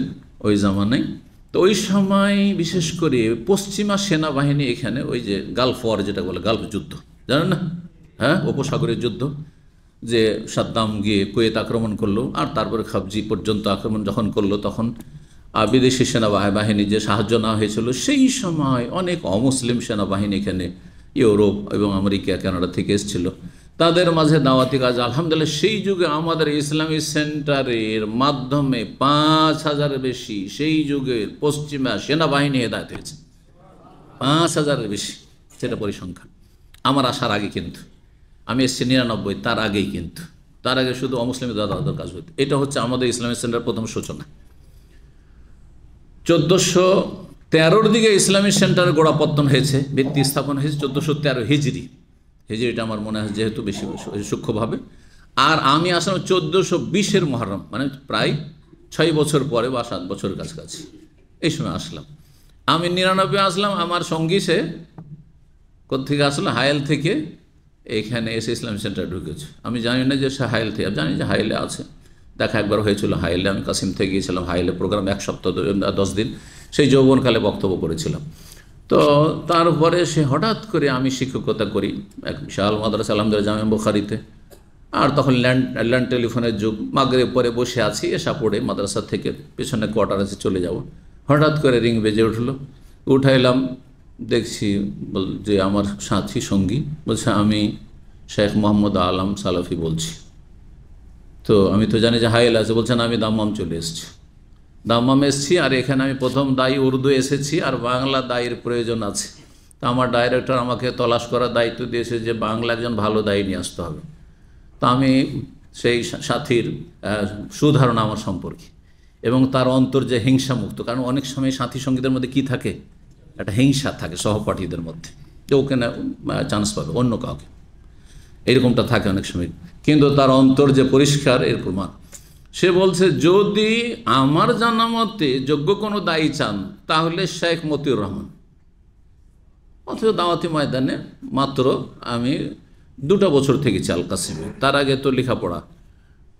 ওই জামানায় তো ওই সময় বিশেষ করে পশ্চিমা সেনাবাহিনী এখানে ওই যে গালফ ওয়ার যেটা বলে গালফ যুদ্ধ জানেন না হ্যাঁ উপসাগরের যুদ্ধ যে সাদ্দাম গিয়ে কুয়েত আক্রমণ করলো আর তারপরে খাবজি পর্যন্ত আক্রমণ যখন করলো তখন বিদেশি সেনাবাহিনী যে সাহায্য নেওয়া হয়েছিল সেই সময় অনেক অমুসলিম সেনাবাহিনী এখানে ইউরোপ এবং আমেরিকা কানাডা থেকে এসেছিলো তাদের মাঝে দাওয়াতি কাজ আলহামদুলিল্লাহ সেই যুগে আমাদের ইসলামী সেন্টারের মাধ্যমে পাঁচ হাজারের বেশি সেই যুগের পশ্চিমা সেনাবাহিনী হেদায়ত হয়েছে পাঁচ হাজারের বেশি সেটা পরিসংখ্যান আমার আসার আগে কিন্তু আমি এসছি নিরানব্বই তার আগেই কিন্তু তার আগে শুধু অমুসলিম দাদাদের কাজ হতো এটা হচ্ছে আমাদের ইসলামী সেন্টার প্রথম সূচনা চোদ্দোশো তেরোর দিকে ইসলামী সেন্টারের গোড়াপত্তন হয়েছে ভিত্তি স্থাপন হয়েছে চোদ্দোশো তেরো হিজড়ি হিজড়িটা আমার মনে হয় যেহেতু বেশি সূক্ষ্মভাবে আর আমি আসলাম চোদ্দোশো বিশের মহরম মানে প্রায় ছয় বছর পরে বা সাত বছর কাছাকাছি এই সময় আসলাম আমি নিরানব্বই আসলাম আমার সঙ্গী সে থেকে আসলো হায়াল থেকে এখানে এসে ইসলাম সেন্টার ঢুকেছে আমি জানি না যে সে হায়াল থেকে জানি যে হাইলে আছে দেখা একবার হয়েছিল হাইলে আমি কাসিম থেকে গিয়েছিলাম হাইলে প্রোগ্রাম এক সপ্তাহ দশ দিন সেই যৌবনকালে বক্তব্য করেছিলাম তো তারপরে সে হঠাৎ করে আমি শিক্ষকতা করি এক বিশাল মাদ্রাসা আলহামদুল্লাহ জামে বুখারিতে আর তখন ল্যান্ড ল্যান্ড টেলিফোনের যুগ মাগরে পরে বসে আছি এসা পড়ে মাদ্রাসা থেকে পেছনে কোয়ার্টার আছে চলে যাব হঠাৎ করে রিং বেজে উঠলো উঠাইলাম দেখছি বল যে আমার সাথী সঙ্গী বলছে আমি শেখ মোহাম্মদ আলম সালাফি বলছি তো আমি তো জানি যে হাইল আছে বলছেন আমি দাম্মাম চলে এসেছি দামাম এসেছি আর এখানে আমি প্রথম দায়ী উর্দু এসেছি আর বাংলা দায়ের প্রয়োজন আছে তো আমার ডাইরেক্টর আমাকে তলাশ করার দায়িত্ব দিয়েছে যে বাংলা একজন ভালো দায়ী নিয়ে আসতে হবে তো আমি সেই সাথীর সুধারণা আমার সম্পর্কে এবং তার অন্তর যে হিংসামুক্ত কারণ অনেক সময় সাথী সঙ্গীতের মধ্যে কি থাকে একটা হিংসা থাকে সহপাঠীদের মধ্যে কেউ কেন না চান্স পাবে অন্য কাউকে এরকমটা থাকে অনেক সময় কিন্তু তার অন্তর যে পরিষ্কার এর প্রমাণ সে বলছে যদি আমার জানা মতে যোগ্য কোনো দায়ী চান তাহলে শেখ মতিউর রহমান অথচ দাওয়াতি ময়দানে মাত্র আমি দুটা বছর থেকেছি আল কাসিমে তার আগে তো লেখাপড়া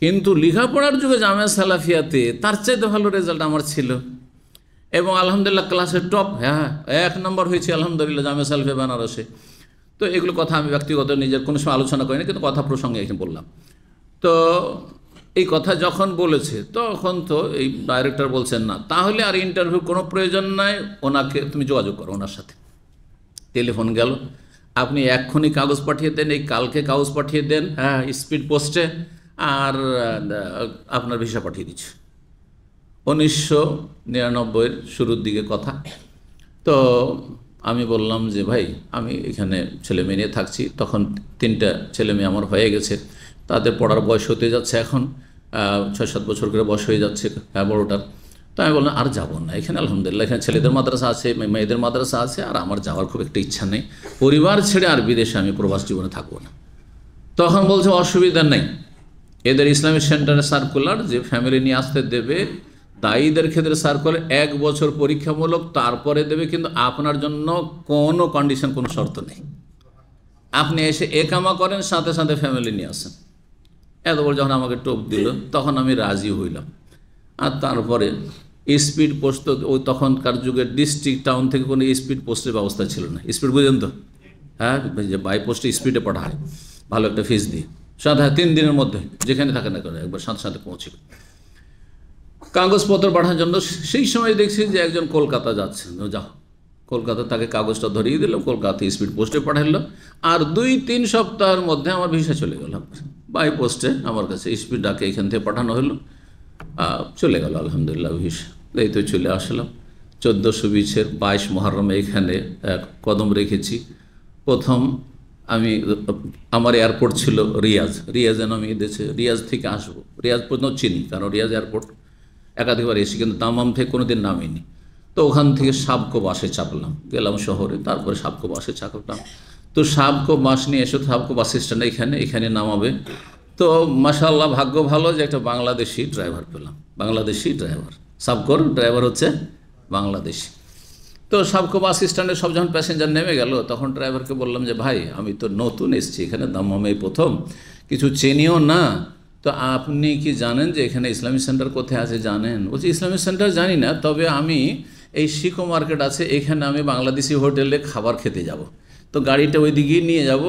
কিন্তু লেখাপড়ার যুগে জামিয়া সালাফিয়াতে তার চাইতে ভালো রেজাল্ট আমার ছিল এবং আলহামদুলিল্লাহ ক্লাসের টপ হ্যাঁ এক নম্বর হয়েছে আলহামদুলিল্লাহ জামে সালাফিয়া বেনারসে তো এগুলো কথা আমি ব্যক্তিগত নিজের কোনো সময় আলোচনা করিনি কিন্তু কথা প্রসঙ্গে এখানে বললাম তো এই কথা যখন বলেছে তখন তো এই ডাইরেক্টর বলছেন না তাহলে আর ইন্টারভিউ কোনো প্রয়োজন নাই ওনাকে তুমি যোগাযোগ করো ওনার সাথে টেলিফোন গেল আপনি এক্ষুনি কাগজ পাঠিয়ে দেন এই কালকে কাগজ পাঠিয়ে দেন হ্যাঁ স্পিড পোস্টে আর আপনার ভিসা পাঠিয়ে দিচ্ছি উনিশশো নিরানব্বইয়ের শুরুর দিকে কথা তো আমি বললাম যে ভাই আমি এখানে ছেলে মেয়ে নিয়ে থাকছি তখন তিনটা ছেলে মেয়ে আমার হয়ে গেছে তাদের পড়ার বয়স হতে যাচ্ছে এখন ছয় সাত বছর করে বয়স হয়ে যাচ্ছে হ্যাঁ, বড়োটার তো আমি বললাম আর যাবো না এখানে আলহামদুলিল্লাহ এখানে ছেলেদের মাদ্রাসা আছে মেয়েদের মাদ্রাসা আছে আর আমার যাওয়ার খুব একটা ইচ্ছা নেই পরিবার ছেড়ে আর বিদেশে আমি প্রবাস জীবনে থাকবো না তখন বলছে অসুবিধা নেই এদের ইসলামিক সেন্টারে সার্কুলার যে ফ্যামিলি নিয়ে আসতে দেবে দায়ীদের ক্ষেত্রে সার্কুলার এক বছর পরীক্ষামূলক তারপরে দেবে কিন্তু আপনার জন্য কোনো কন্ডিশন কোনো শর্ত নেই আপনি এসে একামা করেন সাথে সাথে ফ্যামিলি নিয়ে আসেন এত বড় যখন আমাকে টোপ দিল তখন আমি রাজি হইলাম আর তারপরে স্পিড পোস্ট ওই তখনকার যুগে ডিস্ট্রিক্ট টাউন থেকে কোনো স্পিড পোস্টের ব্যবস্থা ছিল না স্পিড বুঝলেন তো হ্যাঁ যে বাই পোস্টে স্পিডে পাঠায় ভালো একটা ফিস দিয়ে সাথে তিন দিনের মধ্যে যেখানে থাকে না কেন একবার সাথে সাথে পৌঁছিল কাগজপত্র পাঠানোর জন্য সেই সময় দেখছি যে একজন কলকাতা যাচ্ছে যাও কলকাতা তাকে কাগজটা ধরিয়ে দিল কলকাতা স্পিড পোস্টে পাঠাইল আর দুই তিন সপ্তাহের মধ্যে আমার ভিসা চলে গেল বাই পোস্টে আমার কাছে স্পিড ডাকে এখান থেকে পাঠানো হলো চলে গেল আলহামদুলিল্লাহ ভিসা এই তো চলে আসলাম চোদ্দোশো বিশের বাইশ মহরমে এখানে এক কদম রেখেছি প্রথম আমি আমার এয়ারপোর্ট ছিল রিয়াজ রিয়াজে আমি দেশে রিয়াজ থেকে আসবো রিয়াজ পর্যন্ত চিনি কারণ রিয়াজ এয়ারপোর্ট একাধিকবার এসেছি কিন্তু তামাম থেকে কোনো দিন নামিনি তো ওখান থেকে সাবকো বাসে চাপলাম গেলাম শহরে তারপরে সাবকো বাসে চাপলাম তো সাবকো বাস নিয়ে এসো সাবকো বাস স্ট্যান্ড এখানে এখানে নামাবে তো মাসাল্লাহ ভাগ্য ভালো যে একটা বাংলাদেশি ড্রাইভার পেলাম বাংলাদেশি ড্রাইভার সাবকোর ড্রাইভার হচ্ছে বাংলাদেশি তো সাবকো বাস স্ট্যান্ডে সব যখন প্যাসেঞ্জার নেমে গেল তখন ড্রাইভারকে বললাম যে ভাই আমি তো নতুন এসেছি এখানে দাম্মামে প্রথম কিছু চেনিও না তো আপনি কি জানেন যে এখানে ইসলামিক সেন্টার কোথায় আছে জানেন বলছি ইসলামিক সেন্টার জানি না তবে আমি এই শিকো মার্কেট আছে এখানে আমি বাংলাদেশি হোটেলে খাবার খেতে যাব। তো গাড়িটা ওই দিকেই নিয়ে যাব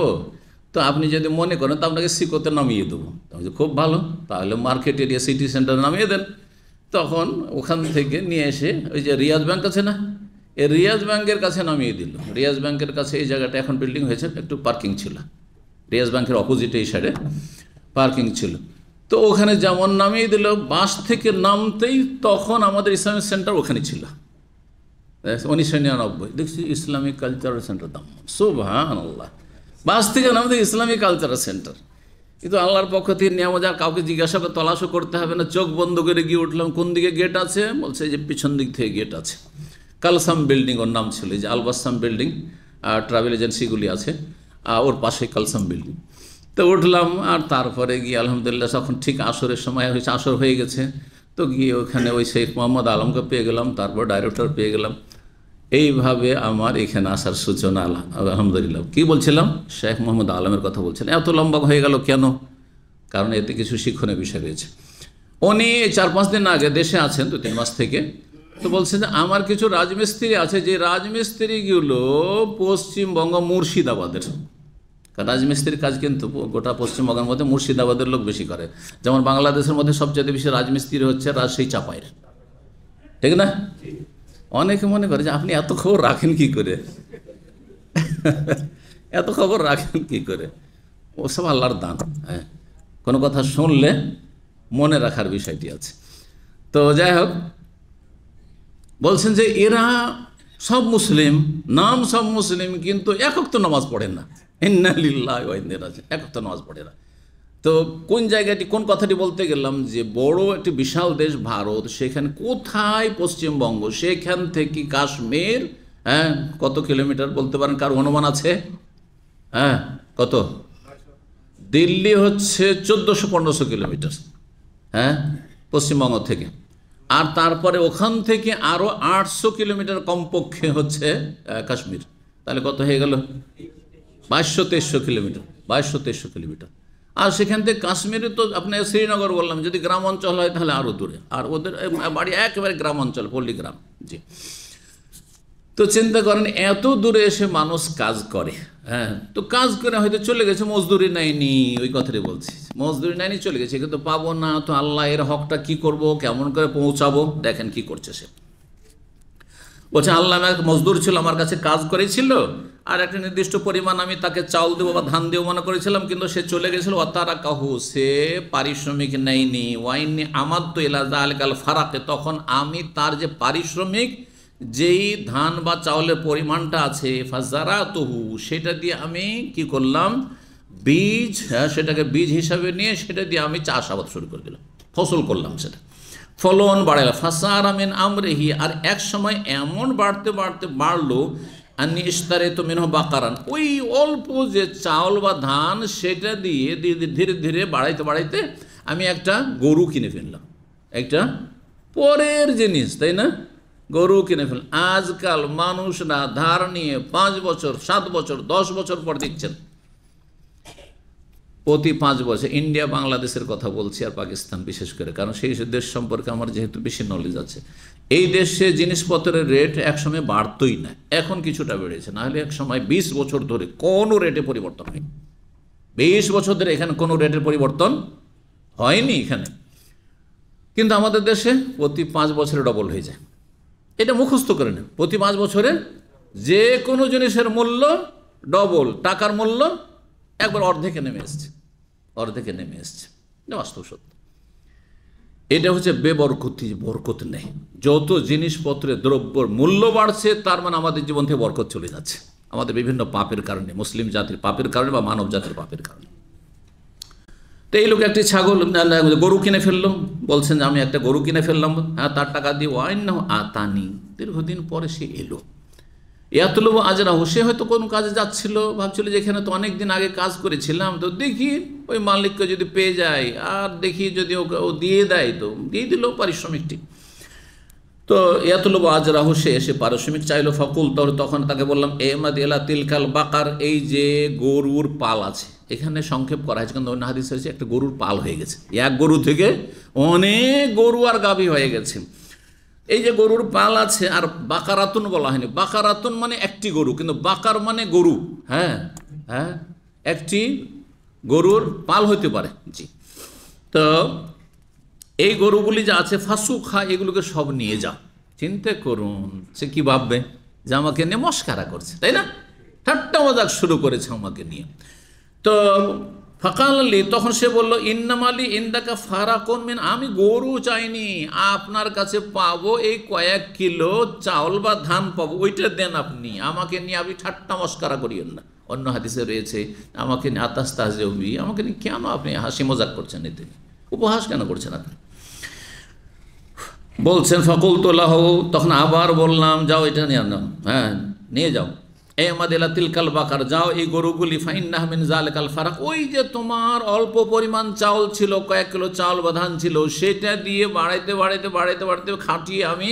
তো আপনি যদি মনে করেন তো আপনাকে শিকোতে নামিয়ে দেবো খুব ভালো তাহলে মার্কেট এরিয়া সিটি সেন্টার নামিয়ে দেন তখন ওখান থেকে নিয়ে এসে ওই যে রিয়াজ ব্যাংক আছে না এই রিয়াজ ব্যাংকের কাছে নামিয়ে দিল রিয়াজ ব্যাংকের কাছে এই জায়গাটা এখন বিল্ডিং হয়েছে একটু পার্কিং ছিল রিয়াজ ব্যাংকের অপোজিট এই সাইডে পার্কিং ছিল তো ওখানে যেমন নামিয়ে দিল বাস থেকে নামতেই তখন আমাদের ইসলামিক সেন্টার ওখানে ছিল উনিশশো নিরানব্বই দেখছি ইসলামিক কালচারাল সেন্টার দাম সুভান আল্লাহ বাস থেকে আমাদের ইসলামিক কালচারাল সেন্টার কিন্তু আল্লাহর পক্ষ থেকে নিয়ম যা কাউকে জিজ্ঞাসা করে তলাশও করতে হবে না চোখ বন্ধ করে গিয়ে উঠলাম কোন দিকে গেট আছে বলছে যে পিছন দিক থেকে গেট আছে কালসাম বিল্ডিং ওর নাম ছিল যে আলবাসাম বিল্ডিং ট্রাভেল এজেন্সিগুলি আছে ওর পাশে কালসাম বিল্ডিং তো উঠলাম আর তারপরে গিয়ে আলহামদুলিল্লাহ তখন ঠিক আসরের সময় হয়েছে আসর হয়ে গেছে তো গিয়ে ওখানে ওই শেখ মোহাম্মদ আলমকে পেয়ে গেলাম তারপর ডাইরেক্টর পেয়ে গেলাম এইভাবে আমার এখানে আসার সূচনা আলহামদুলিল্লাহ কি বলছিলাম শেখ মোহাম্মদ আলমের কথা বলছিলাম এত লম্বা হয়ে গেল কেন কারণ এতে কিছু শিক্ষণের বিষয় রয়েছে উনি চার পাঁচ দিন আগে দেশে আছেন দু তিন মাস থেকে তো বলছেন যে আমার কিছু রাজমিস্ত্রি আছে যে রাজমিস্ত্রিগুলো পশ্চিমবঙ্গ মুর্শিদাবাদের রাজমিস্ত্রির কাজ কিন্তু গোটা পশ্চিমবঙ্গের মধ্যে মুর্শিদাবাদের লোক বেশি করে যেমন বাংলাদেশের মধ্যে সবচেয়ে বেশি রাজমিস্ত্রি হচ্ছে রাজশাহী চাপাইয়ের ঠিক না অনেকে মনে করে যে আপনি এত খবর রাখেন কি করে এত খবর রাখেন কি করে ওসব আল্লাহর দান হ্যাঁ কোনো কথা শুনলে মনে রাখার বিষয়টি আছে তো যাই হোক বলছেন যে এরা সব মুসলিম নাম সব মুসলিম কিন্তু একক তো নামাজ পড়েন না ইন্নালিল্লাহ রাজে পড়ে না তো কোন জায়গাটি কোন কথাটি বলতে গেলাম যে বড় একটি বিশাল দেশ ভারত সেখানে কোথায় পশ্চিমবঙ্গ সেখান থেকে কাশ্মীর হ্যাঁ কত কিলোমিটার বলতে পারেন কার অনুমান আছে হ্যাঁ কত দিল্লি হচ্ছে চোদ্দোশো পনেরোশো কিলোমিটার হ্যাঁ পশ্চিমবঙ্গ থেকে আর তারপরে ওখান থেকে আরও আটশো কিলোমিটার কমপক্ষে হচ্ছে কাশ্মীর তাহলে কত হয়ে গেল বাইশশো তেইশশো কিলোমিটার বাইশশো তেইশশো কিলোমিটার আর সেখান থেকে কাশ্মীরে তো আপনার শ্রীনগর বললাম যদি গ্রাম অঞ্চল হয় তাহলে আরও দূরে আর ওদের বাড়ি একেবারে গ্রাম অঞ্চল পল্লী গ্রাম জি তো চিন্তা করেন এত দূরে এসে মানুষ কাজ করে হ্যাঁ তো কাজ করে হয়তো চলে গেছে মজদুরি নেয়নি ওই কথাটি বলছি মজদুরি নেয়নি চলে গেছে কিন্তু পাবো না তো আল্লাহ এর হকটা কি করব কেমন করে পৌঁছাবো দেখেন কি করছে সে বলছে আল্লাহ এক মজদুর ছিল আমার কাছে কাজ করেছিল আর একটা নির্দিষ্ট পরিমাণ আমি তাকে চাউল দেবো বা ধান দেবো মনে করেছিলাম কিন্তু সে চলে গেছিল অতারা কাহু সে পারিশ্রমিক নেয়নি ওয়াইনি আমার তো এলাজা আলকাল ফারাতে তখন আমি তার যে পারিশ্রমিক যেই ধান বা চাউলের পরিমাণটা আছে ফাজারা তহু সেটা দিয়ে আমি কি করলাম বীজ হ্যাঁ সেটাকে বীজ হিসাবে নিয়ে সেটা দিয়ে আমি চাষাবাদ শুরু করে দিলাম ফসল করলাম সেটা ফলন বাড়াইল ফাঁসার আমিন আমরেহি আর এক সময় এমন বাড়তে বাড়তে বাড়লো আর নিস্তারে তো মিনহ বাকারান ওই অল্প যে চাউল বা ধান সেটা দিয়ে ধীরে ধীরে ধীরে বাড়াইতে বাড়াইতে আমি একটা গরু কিনে ফেললাম একটা পরের জিনিস তাই না গরু কিনে ফেললাম আজকাল মানুষরা ধার নিয়ে পাঁচ বছর সাত বছর দশ বছর পর দিচ্ছেন প্রতি পাঁচ বছর ইন্ডিয়া বাংলাদেশের কথা বলছি আর পাকিস্তান বিশেষ করে কারণ সেই দেশ সম্পর্কে আমার যেহেতু বেশি নলেজ আছে এই দেশে জিনিসপত্রের রেট একসময় বাড়তই না এখন কিছুটা বেড়েছে নাহলে এক সময় বিশ বছর ধরে কোনো রেটে পরিবর্তন হয়নি বিশ বছর ধরে এখানে কোনো রেটের পরিবর্তন হয়নি এখানে কিন্তু আমাদের দেশে প্রতি পাঁচ বছরে ডবল হয়ে যায় এটা মুখস্থ করে নেন প্রতি পাঁচ বছরে যে কোনো জিনিসের মূল্য ডবল টাকার মূল্য একবার অর্ধেকে নেমে এসছে অর্ধেকে নেমে এসছে বাস্তব সত্য এটা হচ্ছে বেবরকতি বরকত নেই যত জিনিসপত্রের দ্রব্যর মূল্য বাড়ছে তার মানে আমাদের জীবন থেকে বরকত চলে যাচ্ছে আমাদের বিভিন্ন পাপের কারণে মুসলিম জাতির পাপের কারণে বা মানব জাতির পাপের কারণে তো এই লোক একটি ছাগল গরু কিনে ফেললাম বলছেন যে আমি একটা গরু কিনে ফেললাম হ্যাঁ তার টাকা দিয়ে ওয়াইন না আতানি দীর্ঘদিন পরে সে এলো ইয়াতলব আজরা সে হয়তো কোনো কাজে যাচ্ছিল ভাবছিল যে এখানে তো অনেক দিন আগে কাজ করেছিলাম তো দেখি ওই মালিককে যদি পেয়ে যায় আর দেখি যদি ওকে ও দিয়ে দেয় তো দিয়ে দিল পারিশ্রমিকটি তো ইয়াতলব আজরা সে এসে পারিশ্রমিক চাইলো ফকুল তোর তখন তাকে বললাম এমাদ এলা তিলকাল বাকার এই যে গরুর পাল আছে এখানে সংক্ষেপ করা হয়েছে কিন্তু অন্য হাদিস হয়েছে একটা গরুর পাল হয়ে গেছে এক গরু থেকে অনেক গরু আর গাভী হয়ে গেছে এই যে গরুর পাল আছে আর বাকারাতুন বলা হয়নি বাকারাতুন মানে একটি গরু কিন্তু বাকার মানে গরু হ্যাঁ হ্যাঁ একটি গরুর পাল হইতে পারে জি তো এই গরুগুলি যা আছে ফাঁসু খা এগুলোকে সব নিয়ে যা চিন্তা করুন সে কি ভাববে যে আমাকে নিয়ে মস্কারা করছে তাই না ঠাট্টা মজাক শুরু করেছে আমাকে নিয়ে তো ফাঁকা আল্লি তখন সে বলল ইন্নাম আলী ইন্দাকা ফারা মিন আমি গরু চাইনি আপনার কাছে পাবো এই কয়েক কিলো চাউল বা ধান পাবো ওইটা দেন আপনি আমাকে নিয়ে আপনি ঠাট্টা মস্কারা করিয়েন না অন্য হাদিসে রয়েছে আমাকে নিয়ে আতাস তাহজেবি আমাকে নিয়ে কেন আপনি হাসি মজাক করছেন এতে উপহাস কেন করছেন আপনি বলছেন তোলা হো তখন আবার বললাম যাও এটা নিয়ে আনো হ্যাঁ নিয়ে যাও এ এমাদিলা তিলকাল বাকার যাও এই গরুগুলি ফাইন্নাহমিন জালেকাল ফারাক ওই যে তোমার অল্প পরিমাণ চাউল ছিল কয়েক কিলো চাউল বাধান ছিল সেটা দিয়ে বাড়াইতে বাড়াইতে বাড়াইতে বাড়াইতে খাটিয়ে আমি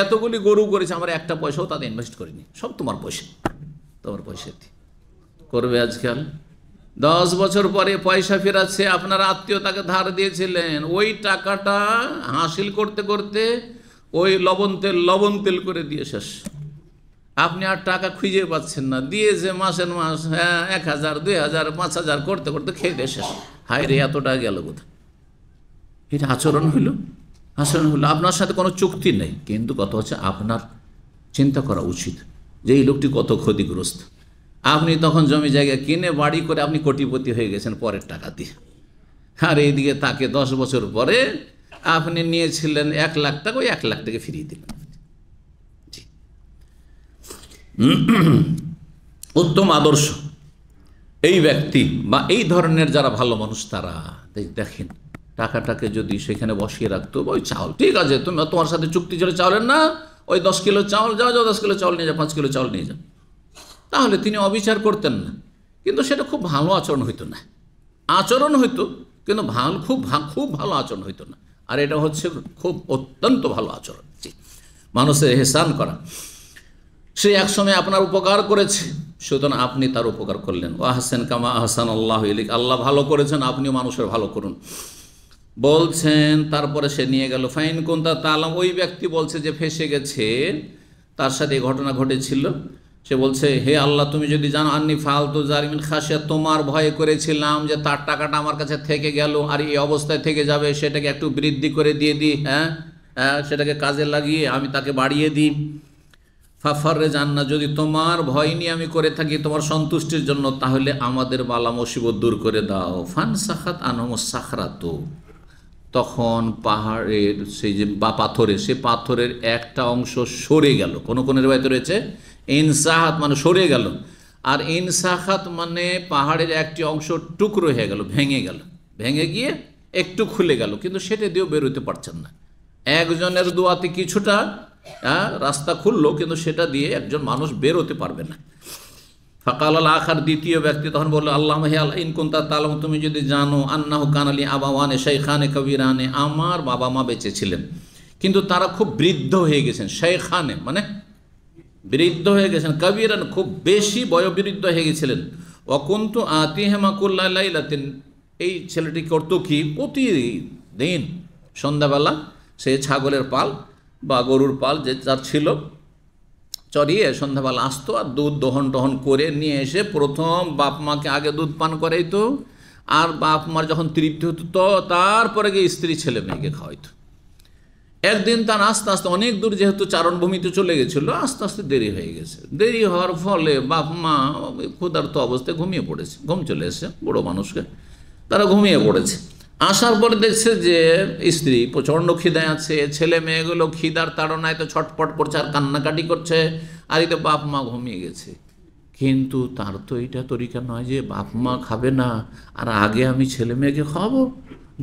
এতগুলি গরু করেছি আমার একটা পয়সাও তাতে ইনভেস্ট করিনি সব তোমার পয়সা তোমার পয়সা দিয়ে করবে আজকাল দশ বছর পরে পয়সা ফেরাচ্ছে আপনার আত্মীয় তাকে ধার দিয়েছিলেন ওই টাকাটা হাসিল করতে করতে ওই লবণ তেল লবণ তেল করে দিয়ে শেষ আপনি আর টাকা খুঁজে পাচ্ছেন না দিয়ে যে মাসের মাস হ্যাঁ এক হাজার দুই হাজার পাঁচ হাজার করতে করতে খেয়ে দেশে শেষ হায় রে এতটা গেল কোথায় এটা আচরণ হইল আচরণ হইল আপনার সাথে কোনো চুক্তি নেই কিন্তু কথা হচ্ছে আপনার চিন্তা করা উচিত যে এই লোকটি কত ক্ষতিগ্রস্ত আপনি তখন জমি জায়গা কিনে বাড়ি করে আপনি কোটিপতি হয়ে গেছেন পরের টাকা দিয়ে আর এইদিকে তাকে দশ বছর পরে আপনি নিয়েছিলেন এক লাখ টাকা ওই এক লাখ টাকা ফিরিয়ে দিলেন উত্তম আদর্শ এই ব্যক্তি বা এই ধরনের যারা ভালো মানুষ তারা দেখেন টাকাটাকে যদি সেখানে বসিয়ে রাখতো ওই চাউল ঠিক আছে তুমি তোমার সাথে চুক্তি চলে চাউলের না ওই দশ কিলো চাউল যাও যাও দশ কিলো চাউল নিয়ে যাও পাঁচ কিলো চাউল নিয়ে যাও তাহলে তিনি অবিচার করতেন না কিন্তু সেটা খুব ভালো আচরণ হইতো না আচরণ হইতো কিন্তু ভালো খুব খুব ভালো আচরণ হইতো না আর এটা হচ্ছে খুব অত্যন্ত ভালো আচরণ মানুষের হেসান করা সে একসময় আপনার উপকার করেছে সুতরাং আপনি তার উপকার করলেন ও আহসান কামা আহসান আল্লাহ ইলিক আল্লাহ ভালো করেছেন আপনিও মানুষের ভালো করুন বলছেন তারপরে সে নিয়ে গেল ফাইন কোন তা তালাম ওই ব্যক্তি বলছে যে ফেসে গেছে তার সাথে এই ঘটনা ঘটেছিল সে বলছে হে আল্লাহ তুমি যদি জানো আননি ফালতু জারিমিন খাসিয়া তোমার ভয় করেছিলাম যে তার টাকাটা আমার কাছে থেকে গেল আর এই অবস্থায় থেকে যাবে সেটাকে একটু বৃদ্ধি করে দিয়ে দিই হ্যাঁ হ্যাঁ সেটাকে কাজে লাগিয়ে আমি তাকে বাড়িয়ে দিই ফাফারে যান না যদি তোমার ভয় নিয়ে আমি করে থাকি তোমার সন্তুষ্টির জন্য তাহলে আমাদের বালা মুসিবত দূর করে দাও ফান সাখাত আনহম সাখরাতো তখন পাহাড়ের সেই যে বা পাথরে সে পাথরের একটা অংশ সরে গেল কোনো কোনো রেবায়তে রয়েছে ইনসাহাত মানে সরে গেল আর ইনসাহাত মানে পাহাড়ের একটি অংশ টুকরো হয়ে গেল ভেঙে গেল ভেঙে গিয়ে একটু খুলে গেল কিন্তু সেটা দিয়েও বেরোতে পারছেন না একজনের দোয়াতে কিছুটা হ্যাঁ রাস্তা খুললো কিন্তু সেটা দিয়ে একজন মানুষ বেরোতে পারবে না ফাঁকাল আল্লাহ আখার দ্বিতীয় ব্যক্তি তখন বললো আল্লাহ হে আল্লাহ ইনকুন্তা তালম তুমি যদি জানো আন্না হুকান আলী আবা ওয়ানে শাইখানে কবিরানে আমার বাবা মা বেঁচে ছিলেন কিন্তু তারা খুব বৃদ্ধ হয়ে গেছেন শেখানে মানে বৃদ্ধ হয়ে গেছেন কবিরান খুব বেশি বয়বৃদ্ধ হয়ে গেছিলেন অকুন্তু আতি হেমাকুল্লা লাইলাতিন এই ছেলেটি করতো কি প্রতিদিন সন্ধ্যাবেলা সে ছাগলের পাল বা গরুর পাল যে যার ছিল চড়িয়ে সন্ধ্যাবেলা আসতো আর দুধ দহন টহন করে নিয়ে এসে প্রথম বাপ মাকে আগে দুধ পান করাই তো আর বাপ মার যখন তৃপ্তি হতো তো তারপরে গিয়ে স্ত্রী ছেলে মেয়েকে খাওয়াইতো একদিন তার আস্তে আস্তে অনেক দূর যেহেতু চারণভূমিতে চলে গেছিলো আস্তে আস্তে দেরি হয়ে গেছে দেরি হওয়ার ফলে বাপ মা ক্ষুধার্ত অবস্থায় ঘুমিয়ে পড়েছে ঘুম চলে এসে বড়ো মানুষকে তারা ঘুমিয়ে পড়েছে আসার পরে দেখছে যে স্ত্রী প্রচণ্ড খিদায় আছে ছেলে মেয়েগুলো খিদার তাড়নায় তো ছটপট করছে আর কান্নাকাটি করছে আর এই তো বাপ মা ঘুমিয়ে গেছে কিন্তু তার তো এইটা তরিকা নয় যে বাপ মা খাবে না আর আগে আমি ছেলে মেয়েকে খাওয়াবো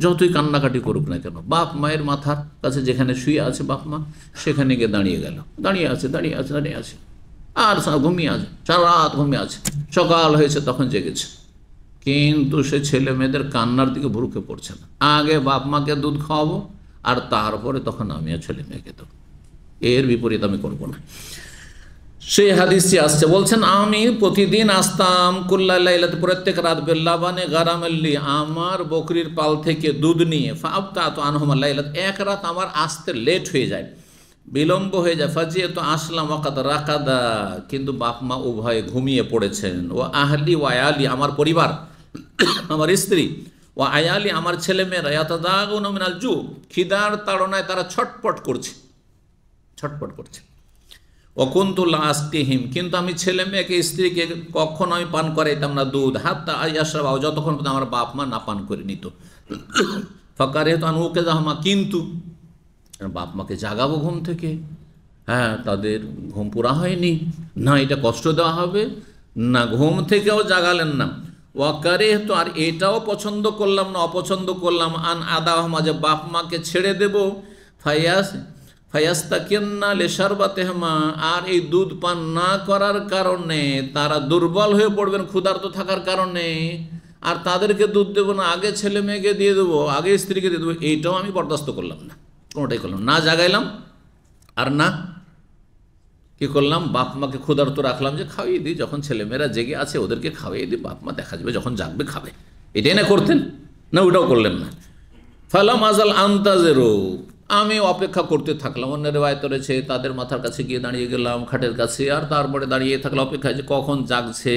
যতই কান্নাকাটি করুক না কেন বাপ মায়ের মাথার কাছে যেখানে শুয়ে আছে বাপ মা সেখানে গিয়ে দাঁড়িয়ে গেল দাঁড়িয়ে আছে দাঁড়িয়ে আছে দাঁড়িয়ে আছে আর ঘুমিয়ে আছে সারা রাত ঘুমিয়ে আছে সকাল হয়েছে তখন জেগেছে কিন্তু সে ছেলে মেয়েদের কান্নার দিকে ভুরুকে পড়ছে না আগে বাপ মাকে দুধ খাওয়াবো আর তারপরে তখন আমি আর ছেলে মেয়েকে দেবো এর বিপরীত আমি করবো না সেই হাদিসটি আসছে বলছেন আমি প্রতিদিন আসতাম কুল্লাইলাতে প্রত্যেক রাত বেল্লাবানে গারামাল্লি আমার বকরির পাল থেকে দুধ নিয়ে ফাবতা তো আনহমাল্লাইলাত এক রাত আমার আসতে লেট হয়ে যায় বিলম্ব হয়ে যায় ফাজিয়ে তো আসলাম অকাদ রাকাদা কিন্তু বাপমা উভয়ে ঘুমিয়ে পড়েছেন ও আহলি ওয়ালি আমার পরিবার আমার স্ত্রী ও আয়ালি আমার ছেলে মেয়েরা জু খিদার তাড়নায় তারা ছটপট করছে ছটপট করছে লাস্টি হিম কিন্তু আমি ছেলে মেয়েকে স্ত্রীকে কখনো আমি পান করাইতাম না দুধ হাত তা যতক্ষণ পর্যন্ত আমার বাপ মা না পান করে নিত ফকারে তো আনুকে জাহমা কিন্তু বাপ মাকে জাগাবো ঘুম থেকে হ্যাঁ তাদের ঘুম পুরা হয়নি না এটা কষ্ট দেওয়া হবে না ঘুম থেকেও জাগালেন না ওয়াকারে তো আর এটাও পছন্দ করলাম না অপছন্দ করলাম আন আদা মাঝে বাপ মাকে ছেড়ে দেব ফাইয়াস ফায়াস্তা কেন্না লেসারবা তেহমা আর এই দুধ পান না করার কারণে তারা দুর্বল হয়ে পড়বেন ক্ষুধার্ত থাকার কারণে আর তাদেরকে দুধ দেবো না আগে ছেলে মেয়েকে দিয়ে দেবো আগে স্ত্রীকে দিয়ে দেবো এইটাও আমি বরদাস্ত করলাম না কোনোটাই করলাম না জাগাইলাম আর না কি করলাম বাপ মাকে ক্ষুধার্ত রাখলাম যে খাওয়াই দিই যখন ছেলেমেয়েরা জেগে আছে ওদেরকে খাওয়াই দিই বাপ মা দেখা যাবে যখন জাগবে খাবে এটাই না করতেন না ওটাও করলেন না ফালাম মাজাল আন্তাজেরও আমি অপেক্ষা করতে থাকলাম অন্যের বায়ত রয়েছে তাদের মাথার কাছে গিয়ে দাঁড়িয়ে গেলাম খাটের কাছে আর তারপরে দাঁড়িয়ে থাকলাম অপেক্ষা যে কখন জাগছে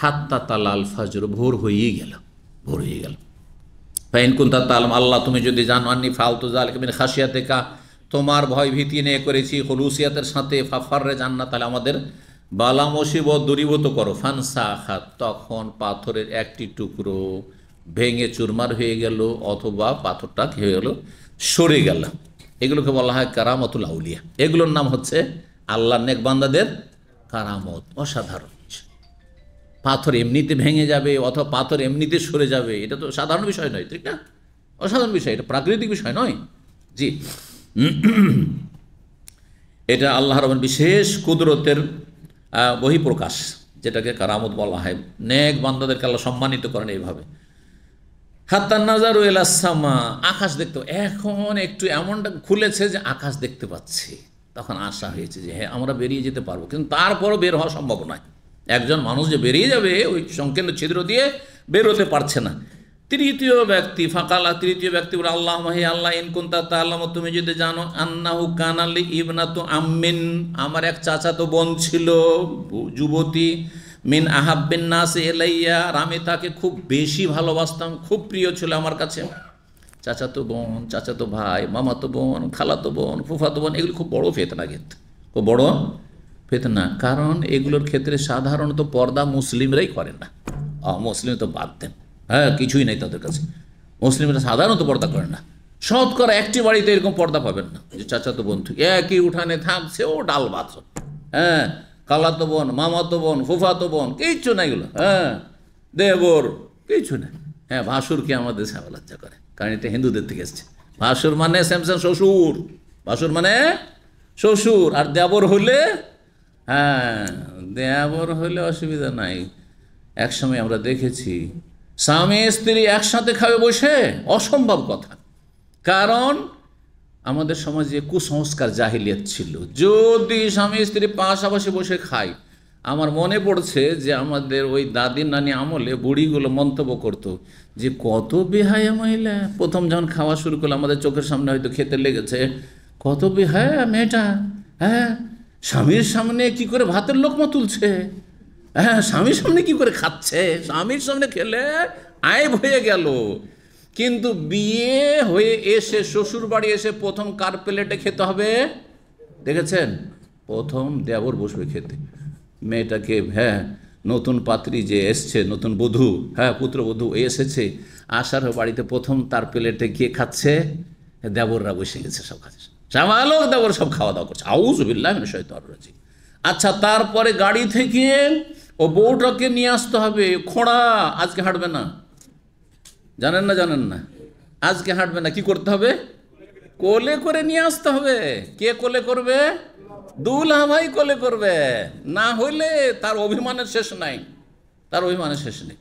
হাত্তা আল ফাজর ভোর হয়েই গেল ভোর হয়ে গেল ফাইন কুন্তা তালাম আল্লাহ তুমি যদি জানো আননি ফালতু জাল খাসিয়াতে কা তোমার ভয় ভীতি নিয়ে করেছি হলুসিয়াতের সাথে যান না তাহলে আমাদের বালা দূরীভূত করো ফানসা আখাত তখন পাথরের একটি টুকরো ভেঙে চুরমার হয়ে গেল অথবা পাথরটা হয়ে গেল সরে গেল এগুলোকে বলা হয় কারামতুল আউলিয়া এগুলোর নাম হচ্ছে আল্লাহ নেকবান্দাদের কারামত অসাধারণ পাথর এমনিতে ভেঙে যাবে অথবা পাথর এমনিতে সরে যাবে এটা তো সাধারণ বিষয় নয় ঠিক না অসাধারণ বিষয় এটা প্রাকৃতিক বিষয় নয় জি এটা আল্লাহ রহমান বিশেষ কুদরতের বহিঃপ্রকাশ যেটাকে কারামত বলা হয় নেক বান্দাদেরকে আল্লাহ সম্মানিত করেন এইভাবে হাত্তার এলাসামা আকাশ দেখতে এখন একটু এমনটা খুলেছে যে আকাশ দেখতে পাচ্ছে তখন আশা হয়েছে যে হ্যাঁ আমরা বেরিয়ে যেতে পারবো কিন্তু তারপরও বের হওয়া সম্ভব নয় একজন মানুষ যে বেরিয়ে যাবে ওই সংকীর্ণ ছিদ্র দিয়ে বেরোতে পারছে না তৃতীয় ব্যক্তি ফাঁকালা তৃতীয় ব্যক্তি বলে আল্লাহ মাহি আল্লাহ ইনকুন্তা তাল্লাম তুমি যদি জানো আন্নাহু কানালি ইবনাতু আম্মিন আমার এক চাচা তো বোন ছিল যুবতী মিন আহাব্বিন নাস এলাইয়া আমি তাকে খুব বেশি ভালোবাসতাম খুব প্রিয় ছিল আমার কাছে চাচা তো বোন চাচা তো ভাই মামা তো বোন খালা তো বোন ফুফা তো বোন এগুলি খুব বড় ফেতনা গেত খুব বড় ফেতনা কারণ এগুলোর ক্ষেত্রে সাধারণত পর্দা মুসলিমরাই করেন না মুসলিম তো বাদ দেন হ্যাঁ কিছুই নেই তাদের কাছে মুসলিমরা সাধারণত পর্দা করে না শতকরা একটি বাড়িতে এরকম পর্দা পাবেন না যে চাচাতো বন্ধু একই উঠানে থাকছে ও ডাল বাস হ্যাঁ কালাতো বোন মামাতো বোন ফুফাতো বোন কিচ্ছু না এগুলো হ্যাঁ দেবর কিছু না হ্যাঁ ভাসুর কি আমাদের সাবলজ্জা করে কারণ এটা হিন্দুদের থেকে এসছে ভাসুর মানে স্যামসাং শ্বশুর ভাসুর মানে শ্বশুর আর দেবর হলে হ্যাঁ দেবর হলে অসুবিধা নাই একসময় আমরা দেখেছি স্বামী স্ত্রী একসাথে খাবে বসে অসম্ভব কথা কারণ আমাদের সমাজে কুসংস্কার জাহিলিয়াত ছিল যদি স্বামী স্ত্রী পাশাপাশি বসে খায় আমার মনে পড়ছে যে আমাদের ওই দাদি নানি আমলে বুড়িগুলো মন্তব্য করতো যে কত বেহায়া মহিলা প্রথম যখন খাওয়া শুরু করলো আমাদের চোখের সামনে হয়তো খেতে লেগেছে কত বেহায়া মেয়েটা হ্যাঁ স্বামীর সামনে কি করে ভাতের লোকমা তুলছে হ্যাঁ স্বামীর সামনে কি করে খাচ্ছে স্বামীর সামনে খেলে আয় হয়ে গেল কিন্তু বিয়ে হয়ে এসে শ্বশুর বাড়ি এসে প্রথম কার প্লেটে খেতে হবে দেখেছেন প্রথম দেবর বসবে খেতে মেয়েটাকে হ্যাঁ নতুন পাত্রী যে এসছে নতুন বধূ হ্যাঁ পুত্রবধূ এসেছে আসার বাড়িতে প্রথম তার প্লেটে গিয়ে খাচ্ছে দেবররা বসে গেছে সব খাচ্ছে সামালক দেবর সব খাওয়া দাওয়া করছে আউজ বিল্লাহ শৈত আচ্ছা তারপরে গাড়ি থেকে ও বউটাকে নিয়ে আসতে হবে খোঁড়া আজকে হাঁটবে না জানেন না জানেন না আজকে হাঁটবে না কি করতে হবে কোলে করে নিয়ে আসতে হবে কে কোলে করবে দুলহা ভাই কোলে করবে না হইলে তার অভিমানের শেষ নাই তার অভিমানের শেষ নেই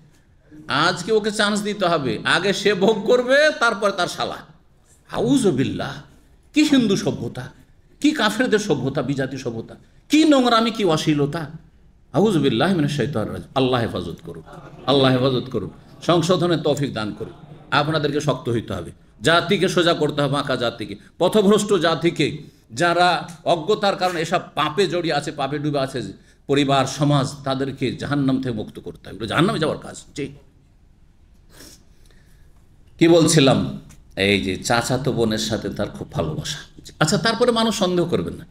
আজকে ওকে চান্স দিতে হবে আগে সে ভোগ করবে তারপর তার শালা হাউজ বিল্লা কি হিন্দু সভ্যতা কি কাফেরদের সভ্যতা বিজাতি সভ্যতা কি নোংরামি কি অশ্লীলতা হাউজবিল্লাহ শৈতান আল্লাহ হেফাজত করুক আল্লাহ হেফাজত করুক সংশোধনের তফিক দান করুক আপনাদেরকে শক্ত হইতে হবে জাতিকে সোজা করতে হবে আঁকা জাতিকে পথভ্রষ্ট জাতিকে যারা অজ্ঞতার কারণে এসব পাপে জড়িয়ে আছে পাপে ডুবে আছে পরিবার সমাজ তাদেরকে জাহান্নাম থেকে মুক্ত করতে হবে জাহান্নামে যাওয়ার কাজ জি কি বলছিলাম এই যে চাচাতো বোনের সাথে তার খুব ভালোবাসা আচ্ছা তারপরে মানুষ সন্দেহ করবেন না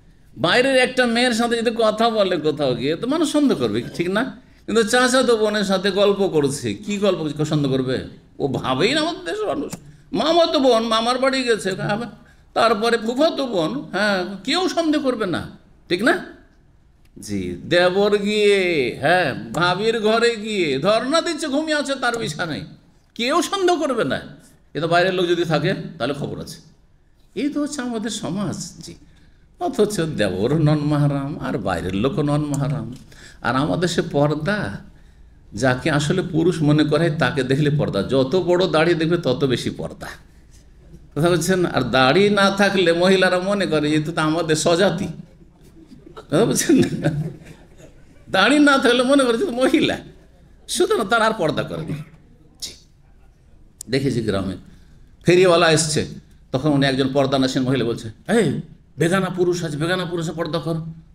বাইরের একটা মেয়ের সাথে যদি কথা বলে কোথাও গিয়ে তো মানুষ সন্দেহ করবে ঠিক না কিন্তু চাচা তো বোনের সাথে গল্প করছে কি গল্প সন্দেহ করবে ও ভাবেই না আমাদের দেশের মানুষ মামা তো বোন মামার বাড়ি গেছে তারপরে ফুফা তো বোন হ্যাঁ কেউ সন্দেহ করবে না ঠিক না জি দেবর গিয়ে হ্যাঁ ভাবির ঘরে গিয়ে ধর্ণা দিচ্ছে ঘুমিয়ে আছে তার বিছানায় কেউ সন্দেহ করবে না কিন্তু বাইরের লোক যদি থাকে তাহলে খবর আছে এই তো হচ্ছে আমাদের সমাজ জি অথচ দেবর নন মাহারাম আর বাইরের লোকও নন মাহারাম আর আমাদের সে পর্দা যাকে আসলে পুরুষ মনে করে তাকে দেখলে পর্দা যত বড় দাড়ি দেখবে তত বেশি পর্দা কথা বলছেন আর দাড়ি না থাকলে মহিলারা মনে করে যেহেতু তো আমাদের স্বজাতি কথা বলছেন দাড়ি না থাকলে মনে করে যেহেতু মহিলা সুতরাং তার আর পর্দা করে না দেখেছি গ্রামে ফেরিওয়ালা এসছে তখন উনি একজন পর্দা নাসেন মহিলা বলছে এই বেগানা পুরুষ আছে বেগানা পুরুষে পর্দা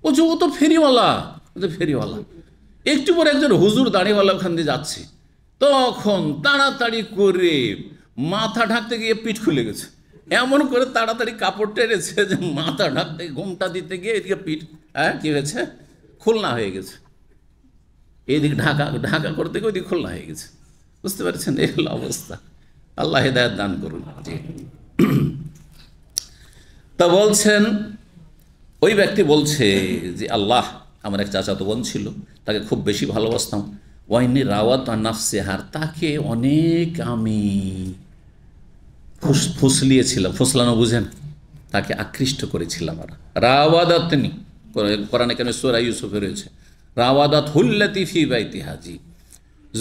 ও যে ও তো ফেরিওয়ালা ও তো ফেরিওয়ালা একটু পরে একজন হুজুর দাঁড়িওয়ালা ওখান দিয়ে যাচ্ছে তখন তাড়াতাড়ি করে মাথা ঢাকতে গিয়ে পিঠ খুলে গেছে এমন করে তাড়াতাড়ি কাপড় টেড়েছে যে মাথা ঢাকতে ঘুমটা দিতে গিয়ে এদিকে পিঠ হ্যাঁ কী হয়েছে খুলনা হয়ে গেছে এদিক ঢাকা ঢাকা করতে গিয়ে ওইদিক খুলনা হয়ে গেছে বুঝতে পারছেন এই হলো অবস্থা আল্লাহ হেদায়ত দান করুন জি তা বলছেন ওই ব্যক্তি বলছে যে আল্লাহ আমার এক চাচাতো বোন ছিল তাকে খুব বেশি ভালোবাসতাম ওয়াইনি রাওয়াত নাফসেহার তাকে অনেক আমি ফুস ফুসলিয়েছিলাম ফুসলানো বুঝেন তাকে আকৃষ্ট করেছিলাম আর রাওয়াদাতনি কোরআনে কেন সোরা ইউসুফে রয়েছে রাওয়াদাত হুল্লাতি ফি বাইতি হাজি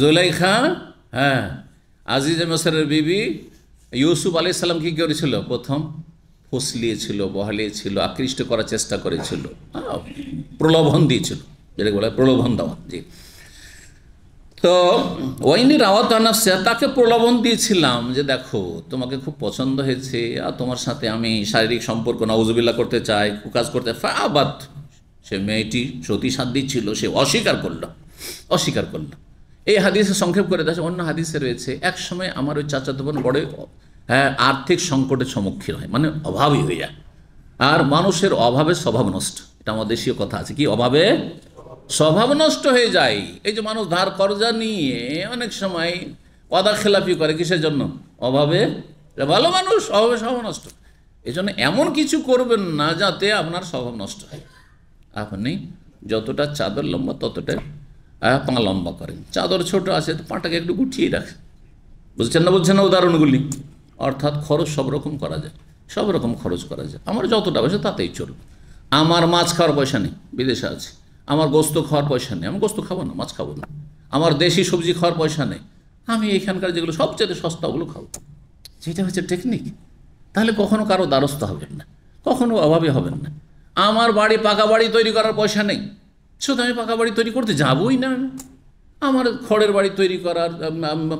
জুলাইখা হ্যাঁ আজিজ মসরের বিবি ইউসুফ আলি সাল্লাম কী করেছিল প্রথম ফসলিয়েছিল বহালিয়েছিল আকৃষ্ট করার চেষ্টা করেছিল হ্যাঁ, প্রলোভন দিয়েছিল যেটাকে বলে প্রলোভন দেওয়া জি তো ওয়াইনি রাওয়াত আনা সে তাকে প্রলোভন দিয়েছিলাম যে দেখো তোমাকে খুব পছন্দ হয়েছে আর তোমার সাথে আমি শারীরিক সম্পর্ক নওজবিল্লা করতে চাই কাজ করতে ফাবাদ সে মেয়েটি সতী সাধ্য ছিল সে অস্বীকার করলো অস্বীকার করলো এই হাদিসে সংক্ষেপ করে দেখ অন্য হাদিসে রয়েছে এক সময় আমার ওই চাচাতো বোন বড় হ্যাঁ, আর্থিক সংকটের সম্মুখীন হয় মানে অভাবই হয়ে যায় আর মানুষের অভাবে স্বভাব নষ্ট এটা আমার দেশীয় কথা আছে কি অভাবে স্বভাব নষ্ট হয়ে যায় এই যে মানুষ ধার করজা নিয়ে অনেক সময় কদা খেলাপি করে কিসের জন্য অভাবে ভালো মানুষ অভাবে স্বভাব নষ্ট এই জন্য এমন কিছু করবেন না যাতে আপনার স্বভাব নষ্ট হয় আপনি যতটা চাদর লম্বা ততটা পা লম্বা করেন চাদর ছোট আছে তো পাটাকে একটু গুটিয়ে রাখেন বুঝছেন না বুঝছেন না উদাহরণগুলি অর্থাৎ খরচ সব রকম করা যায় সব রকম খরচ করা যায় আমার যতটা পয়সা তাতেই চলবে আমার মাছ খাওয়ার পয়সা নেই বিদেশে আছে আমার গোস্ত খাওয়ার পয়সা নেই আমি গোস্ত খাবো না মাছ খাবো না আমার দেশি সবজি খাওয়ার পয়সা নেই আমি এখানকার যেগুলো সবচেয়ে সস্তা ওগুলো খাবো যেটা হচ্ছে টেকনিক তাহলে কখনো কারো দ্বারস্থ হবেন না কখনো অভাবে হবেন না আমার বাড়ি পাকা বাড়ি তৈরি করার পয়সা নেই শুধু আমি পাকা বাড়ি তৈরি করতে যাবোই না আমি আমার খড়ের বাড়ি তৈরি করার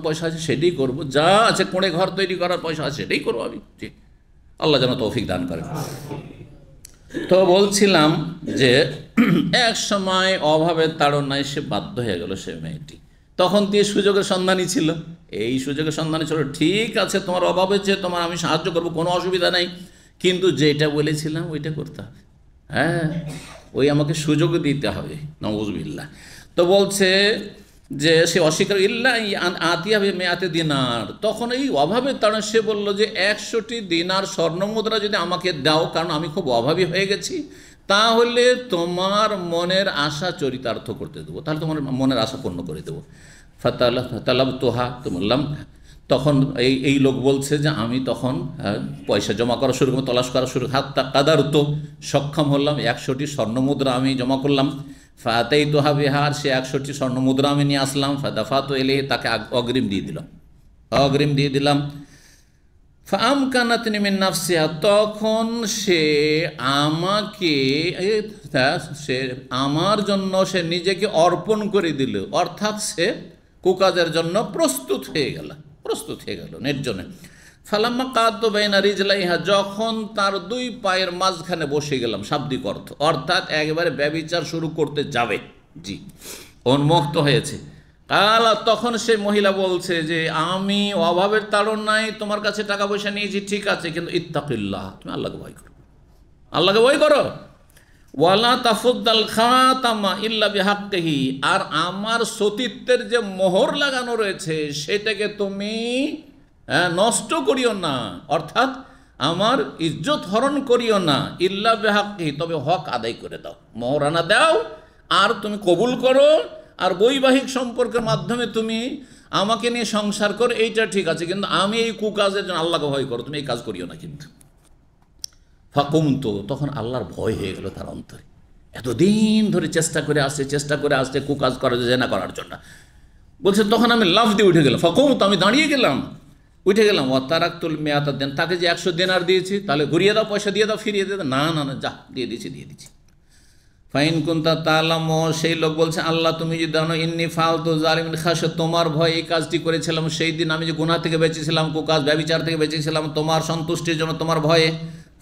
পয়সা আছে সেটাই করব যা আছে কোণে ঘর তৈরি করার পয়সা আছে সেটাই করবো আমি ঠিক আল্লাহ যেন তৌফিক দান করে তো বলছিলাম যে এক সময় অভাবের তাড়নায় সে বাধ্য হয়ে গেল সে মেয়েটি তখন তুই সুযোগের সন্ধানই ছিল এই সুযোগের সন্ধানই ছিল ঠিক আছে তোমার অভাব হচ্ছে তোমার আমি সাহায্য করব কোনো অসুবিধা নাই কিন্তু যেটা বলেছিলাম ওইটা করতে হবে হ্যাঁ ওই আমাকে সুযোগ দিতে হবে নবজবিল্লা তো বলছে যে সে অস্বীকার ইল্লা আতিয়া মেয়াতে দিনার তখন এই অভাবে তারা সে বলল যে একশোটি দিনার স্বর্ণমুদ্রা যদি আমাকে দাও কারণ আমি খুব অভাবী হয়ে গেছি তাহলে তোমার মনের আশা চরিতার্থ করতে দেবো তাহলে তোমার মনের আশা পূর্ণ করে দেবো ফতালাম তোহা তো বললাম তখন এই এই লোক বলছে যে আমি তখন পয়সা জমা করা শুরু করলাম তলাশ করা শুরু হাত তা কাদার তো সক্ষম হলাম একশোটি স্বর্ণমুদ্রা আমি জমা করলাম ফাতেই তোহা বিহার সে একষট্টি স্বর্ণ মুদ্রা আমি নিয়ে আসলাম ফাদাফা এলে তাকে অগ্রিম দিয়ে দিলাম অগ্রিম দিয়ে দিলাম ফাম কানা তিনি তখন সে আমাকে সে আমার জন্য সে নিজেকে অর্পণ করে দিল অর্থাৎ সে কুকাজের জন্য প্রস্তুত হয়ে গেল প্রস্তুত হয়ে গেল নির্জনে ফালাম্মা কাদ্দবাইনা রিজলাইহা যখন তার দুই পায়ের মাঝখানে বসে গেলাম শাব্দিক অর্থ অর্থাৎ একবারে ব্যবিচার শুরু করতে যাবে জি উন্মুক্ত হয়েছে কালা তখন সে মহিলা বলছে যে আমি অভাবের তাড়নায় তোমার কাছে টাকা পয়সা নিয়েছি ঠিক আছে কিন্তু ইত্তাকিল্লাহ তুমি আল্লাহকে ভয় করো আল্লাহকে ভয় করো ওয়ালা তাফুদ্দাল খাতামা ইল্লা বিহাক্কেহি আর আমার সতীত্বের যে মোহর লাগানো রয়েছে সেটাকে তুমি হ্যাঁ নষ্ট করিও না অর্থাৎ আমার ইজ্জত হরণ করিও না ইল্লা বেহাক্কি তবে হক আদায় করে দাও মহরানা দাও আর তুমি কবুল করো আর বৈবাহিক সম্পর্কের মাধ্যমে তুমি আমাকে নিয়ে সংসার করো এইটা ঠিক আছে কিন্তু আমি এই কুকাজের জন্য আল্লাহকে ভয় করো তুমি এই কাজ করিও না কিন্তু তো তখন আল্লাহর ভয় হয়ে গেল তার অন্তরে এতদিন ধরে চেষ্টা করে আসছে চেষ্টা করে আসছে কুকাজ করা যায় না করার জন্য বলছে তখন আমি লাভ দিয়ে উঠে গেলাম তো আমি দাঁড়িয়ে গেলাম উঠে গেলাম ও তারাক্তুল মেয়াতা দেন তাকে যে একশো দেনার দিয়েছি তাহলে ঘুরিয়ে দাও পয়সা দিয়ে দাও ফিরিয়ে দিয়ে দাও না না না যা দিয়ে দিচ্ছি দিয়ে দিচ্ছি ফাইন কুন্তা তালাম সেই লোক বলছে আল্লাহ তুমি যদি জানো ইন্নি ফালতু জালিম খাস তোমার ভয় এই কাজটি করেছিলাম সেই দিন আমি যে গুণা থেকে বেঁচেছিলাম কুকাজ ব্যবিচার থেকে বেঁচেছিলাম তোমার সন্তুষ্টির জন্য তোমার ভয়ে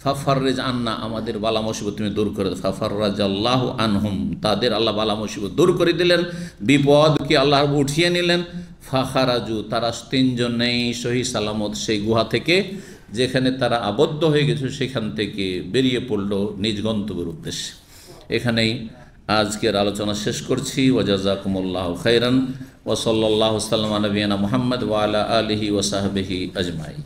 ফাফারেজ আন্না আমাদের বালা মুসিবত তুমি দূর করে ফাফারাজ আল্লাহ আনহুম তাদের আল্লাহ বালা মুসিবত দূর করে দিলেন বিপদকে আল্লাহ উঠিয়ে নিলেন ফাখারাজু তারা নেই সহি সালামত সেই গুহা থেকে যেখানে তারা আবদ্ধ হয়ে গেছে সেখান থেকে বেরিয়ে পড়ল নিজ গন্তব্যের উদ্দেশ্যে এখানেই আজকের আলোচনা শেষ করছি ওয়াজাকুমুল্লাহ খৈরান ওসল্লাহ সাল্লাম নবীনা মোহাম্মদ ওয়ালা আলহি ওসাহাবিহি আজমাই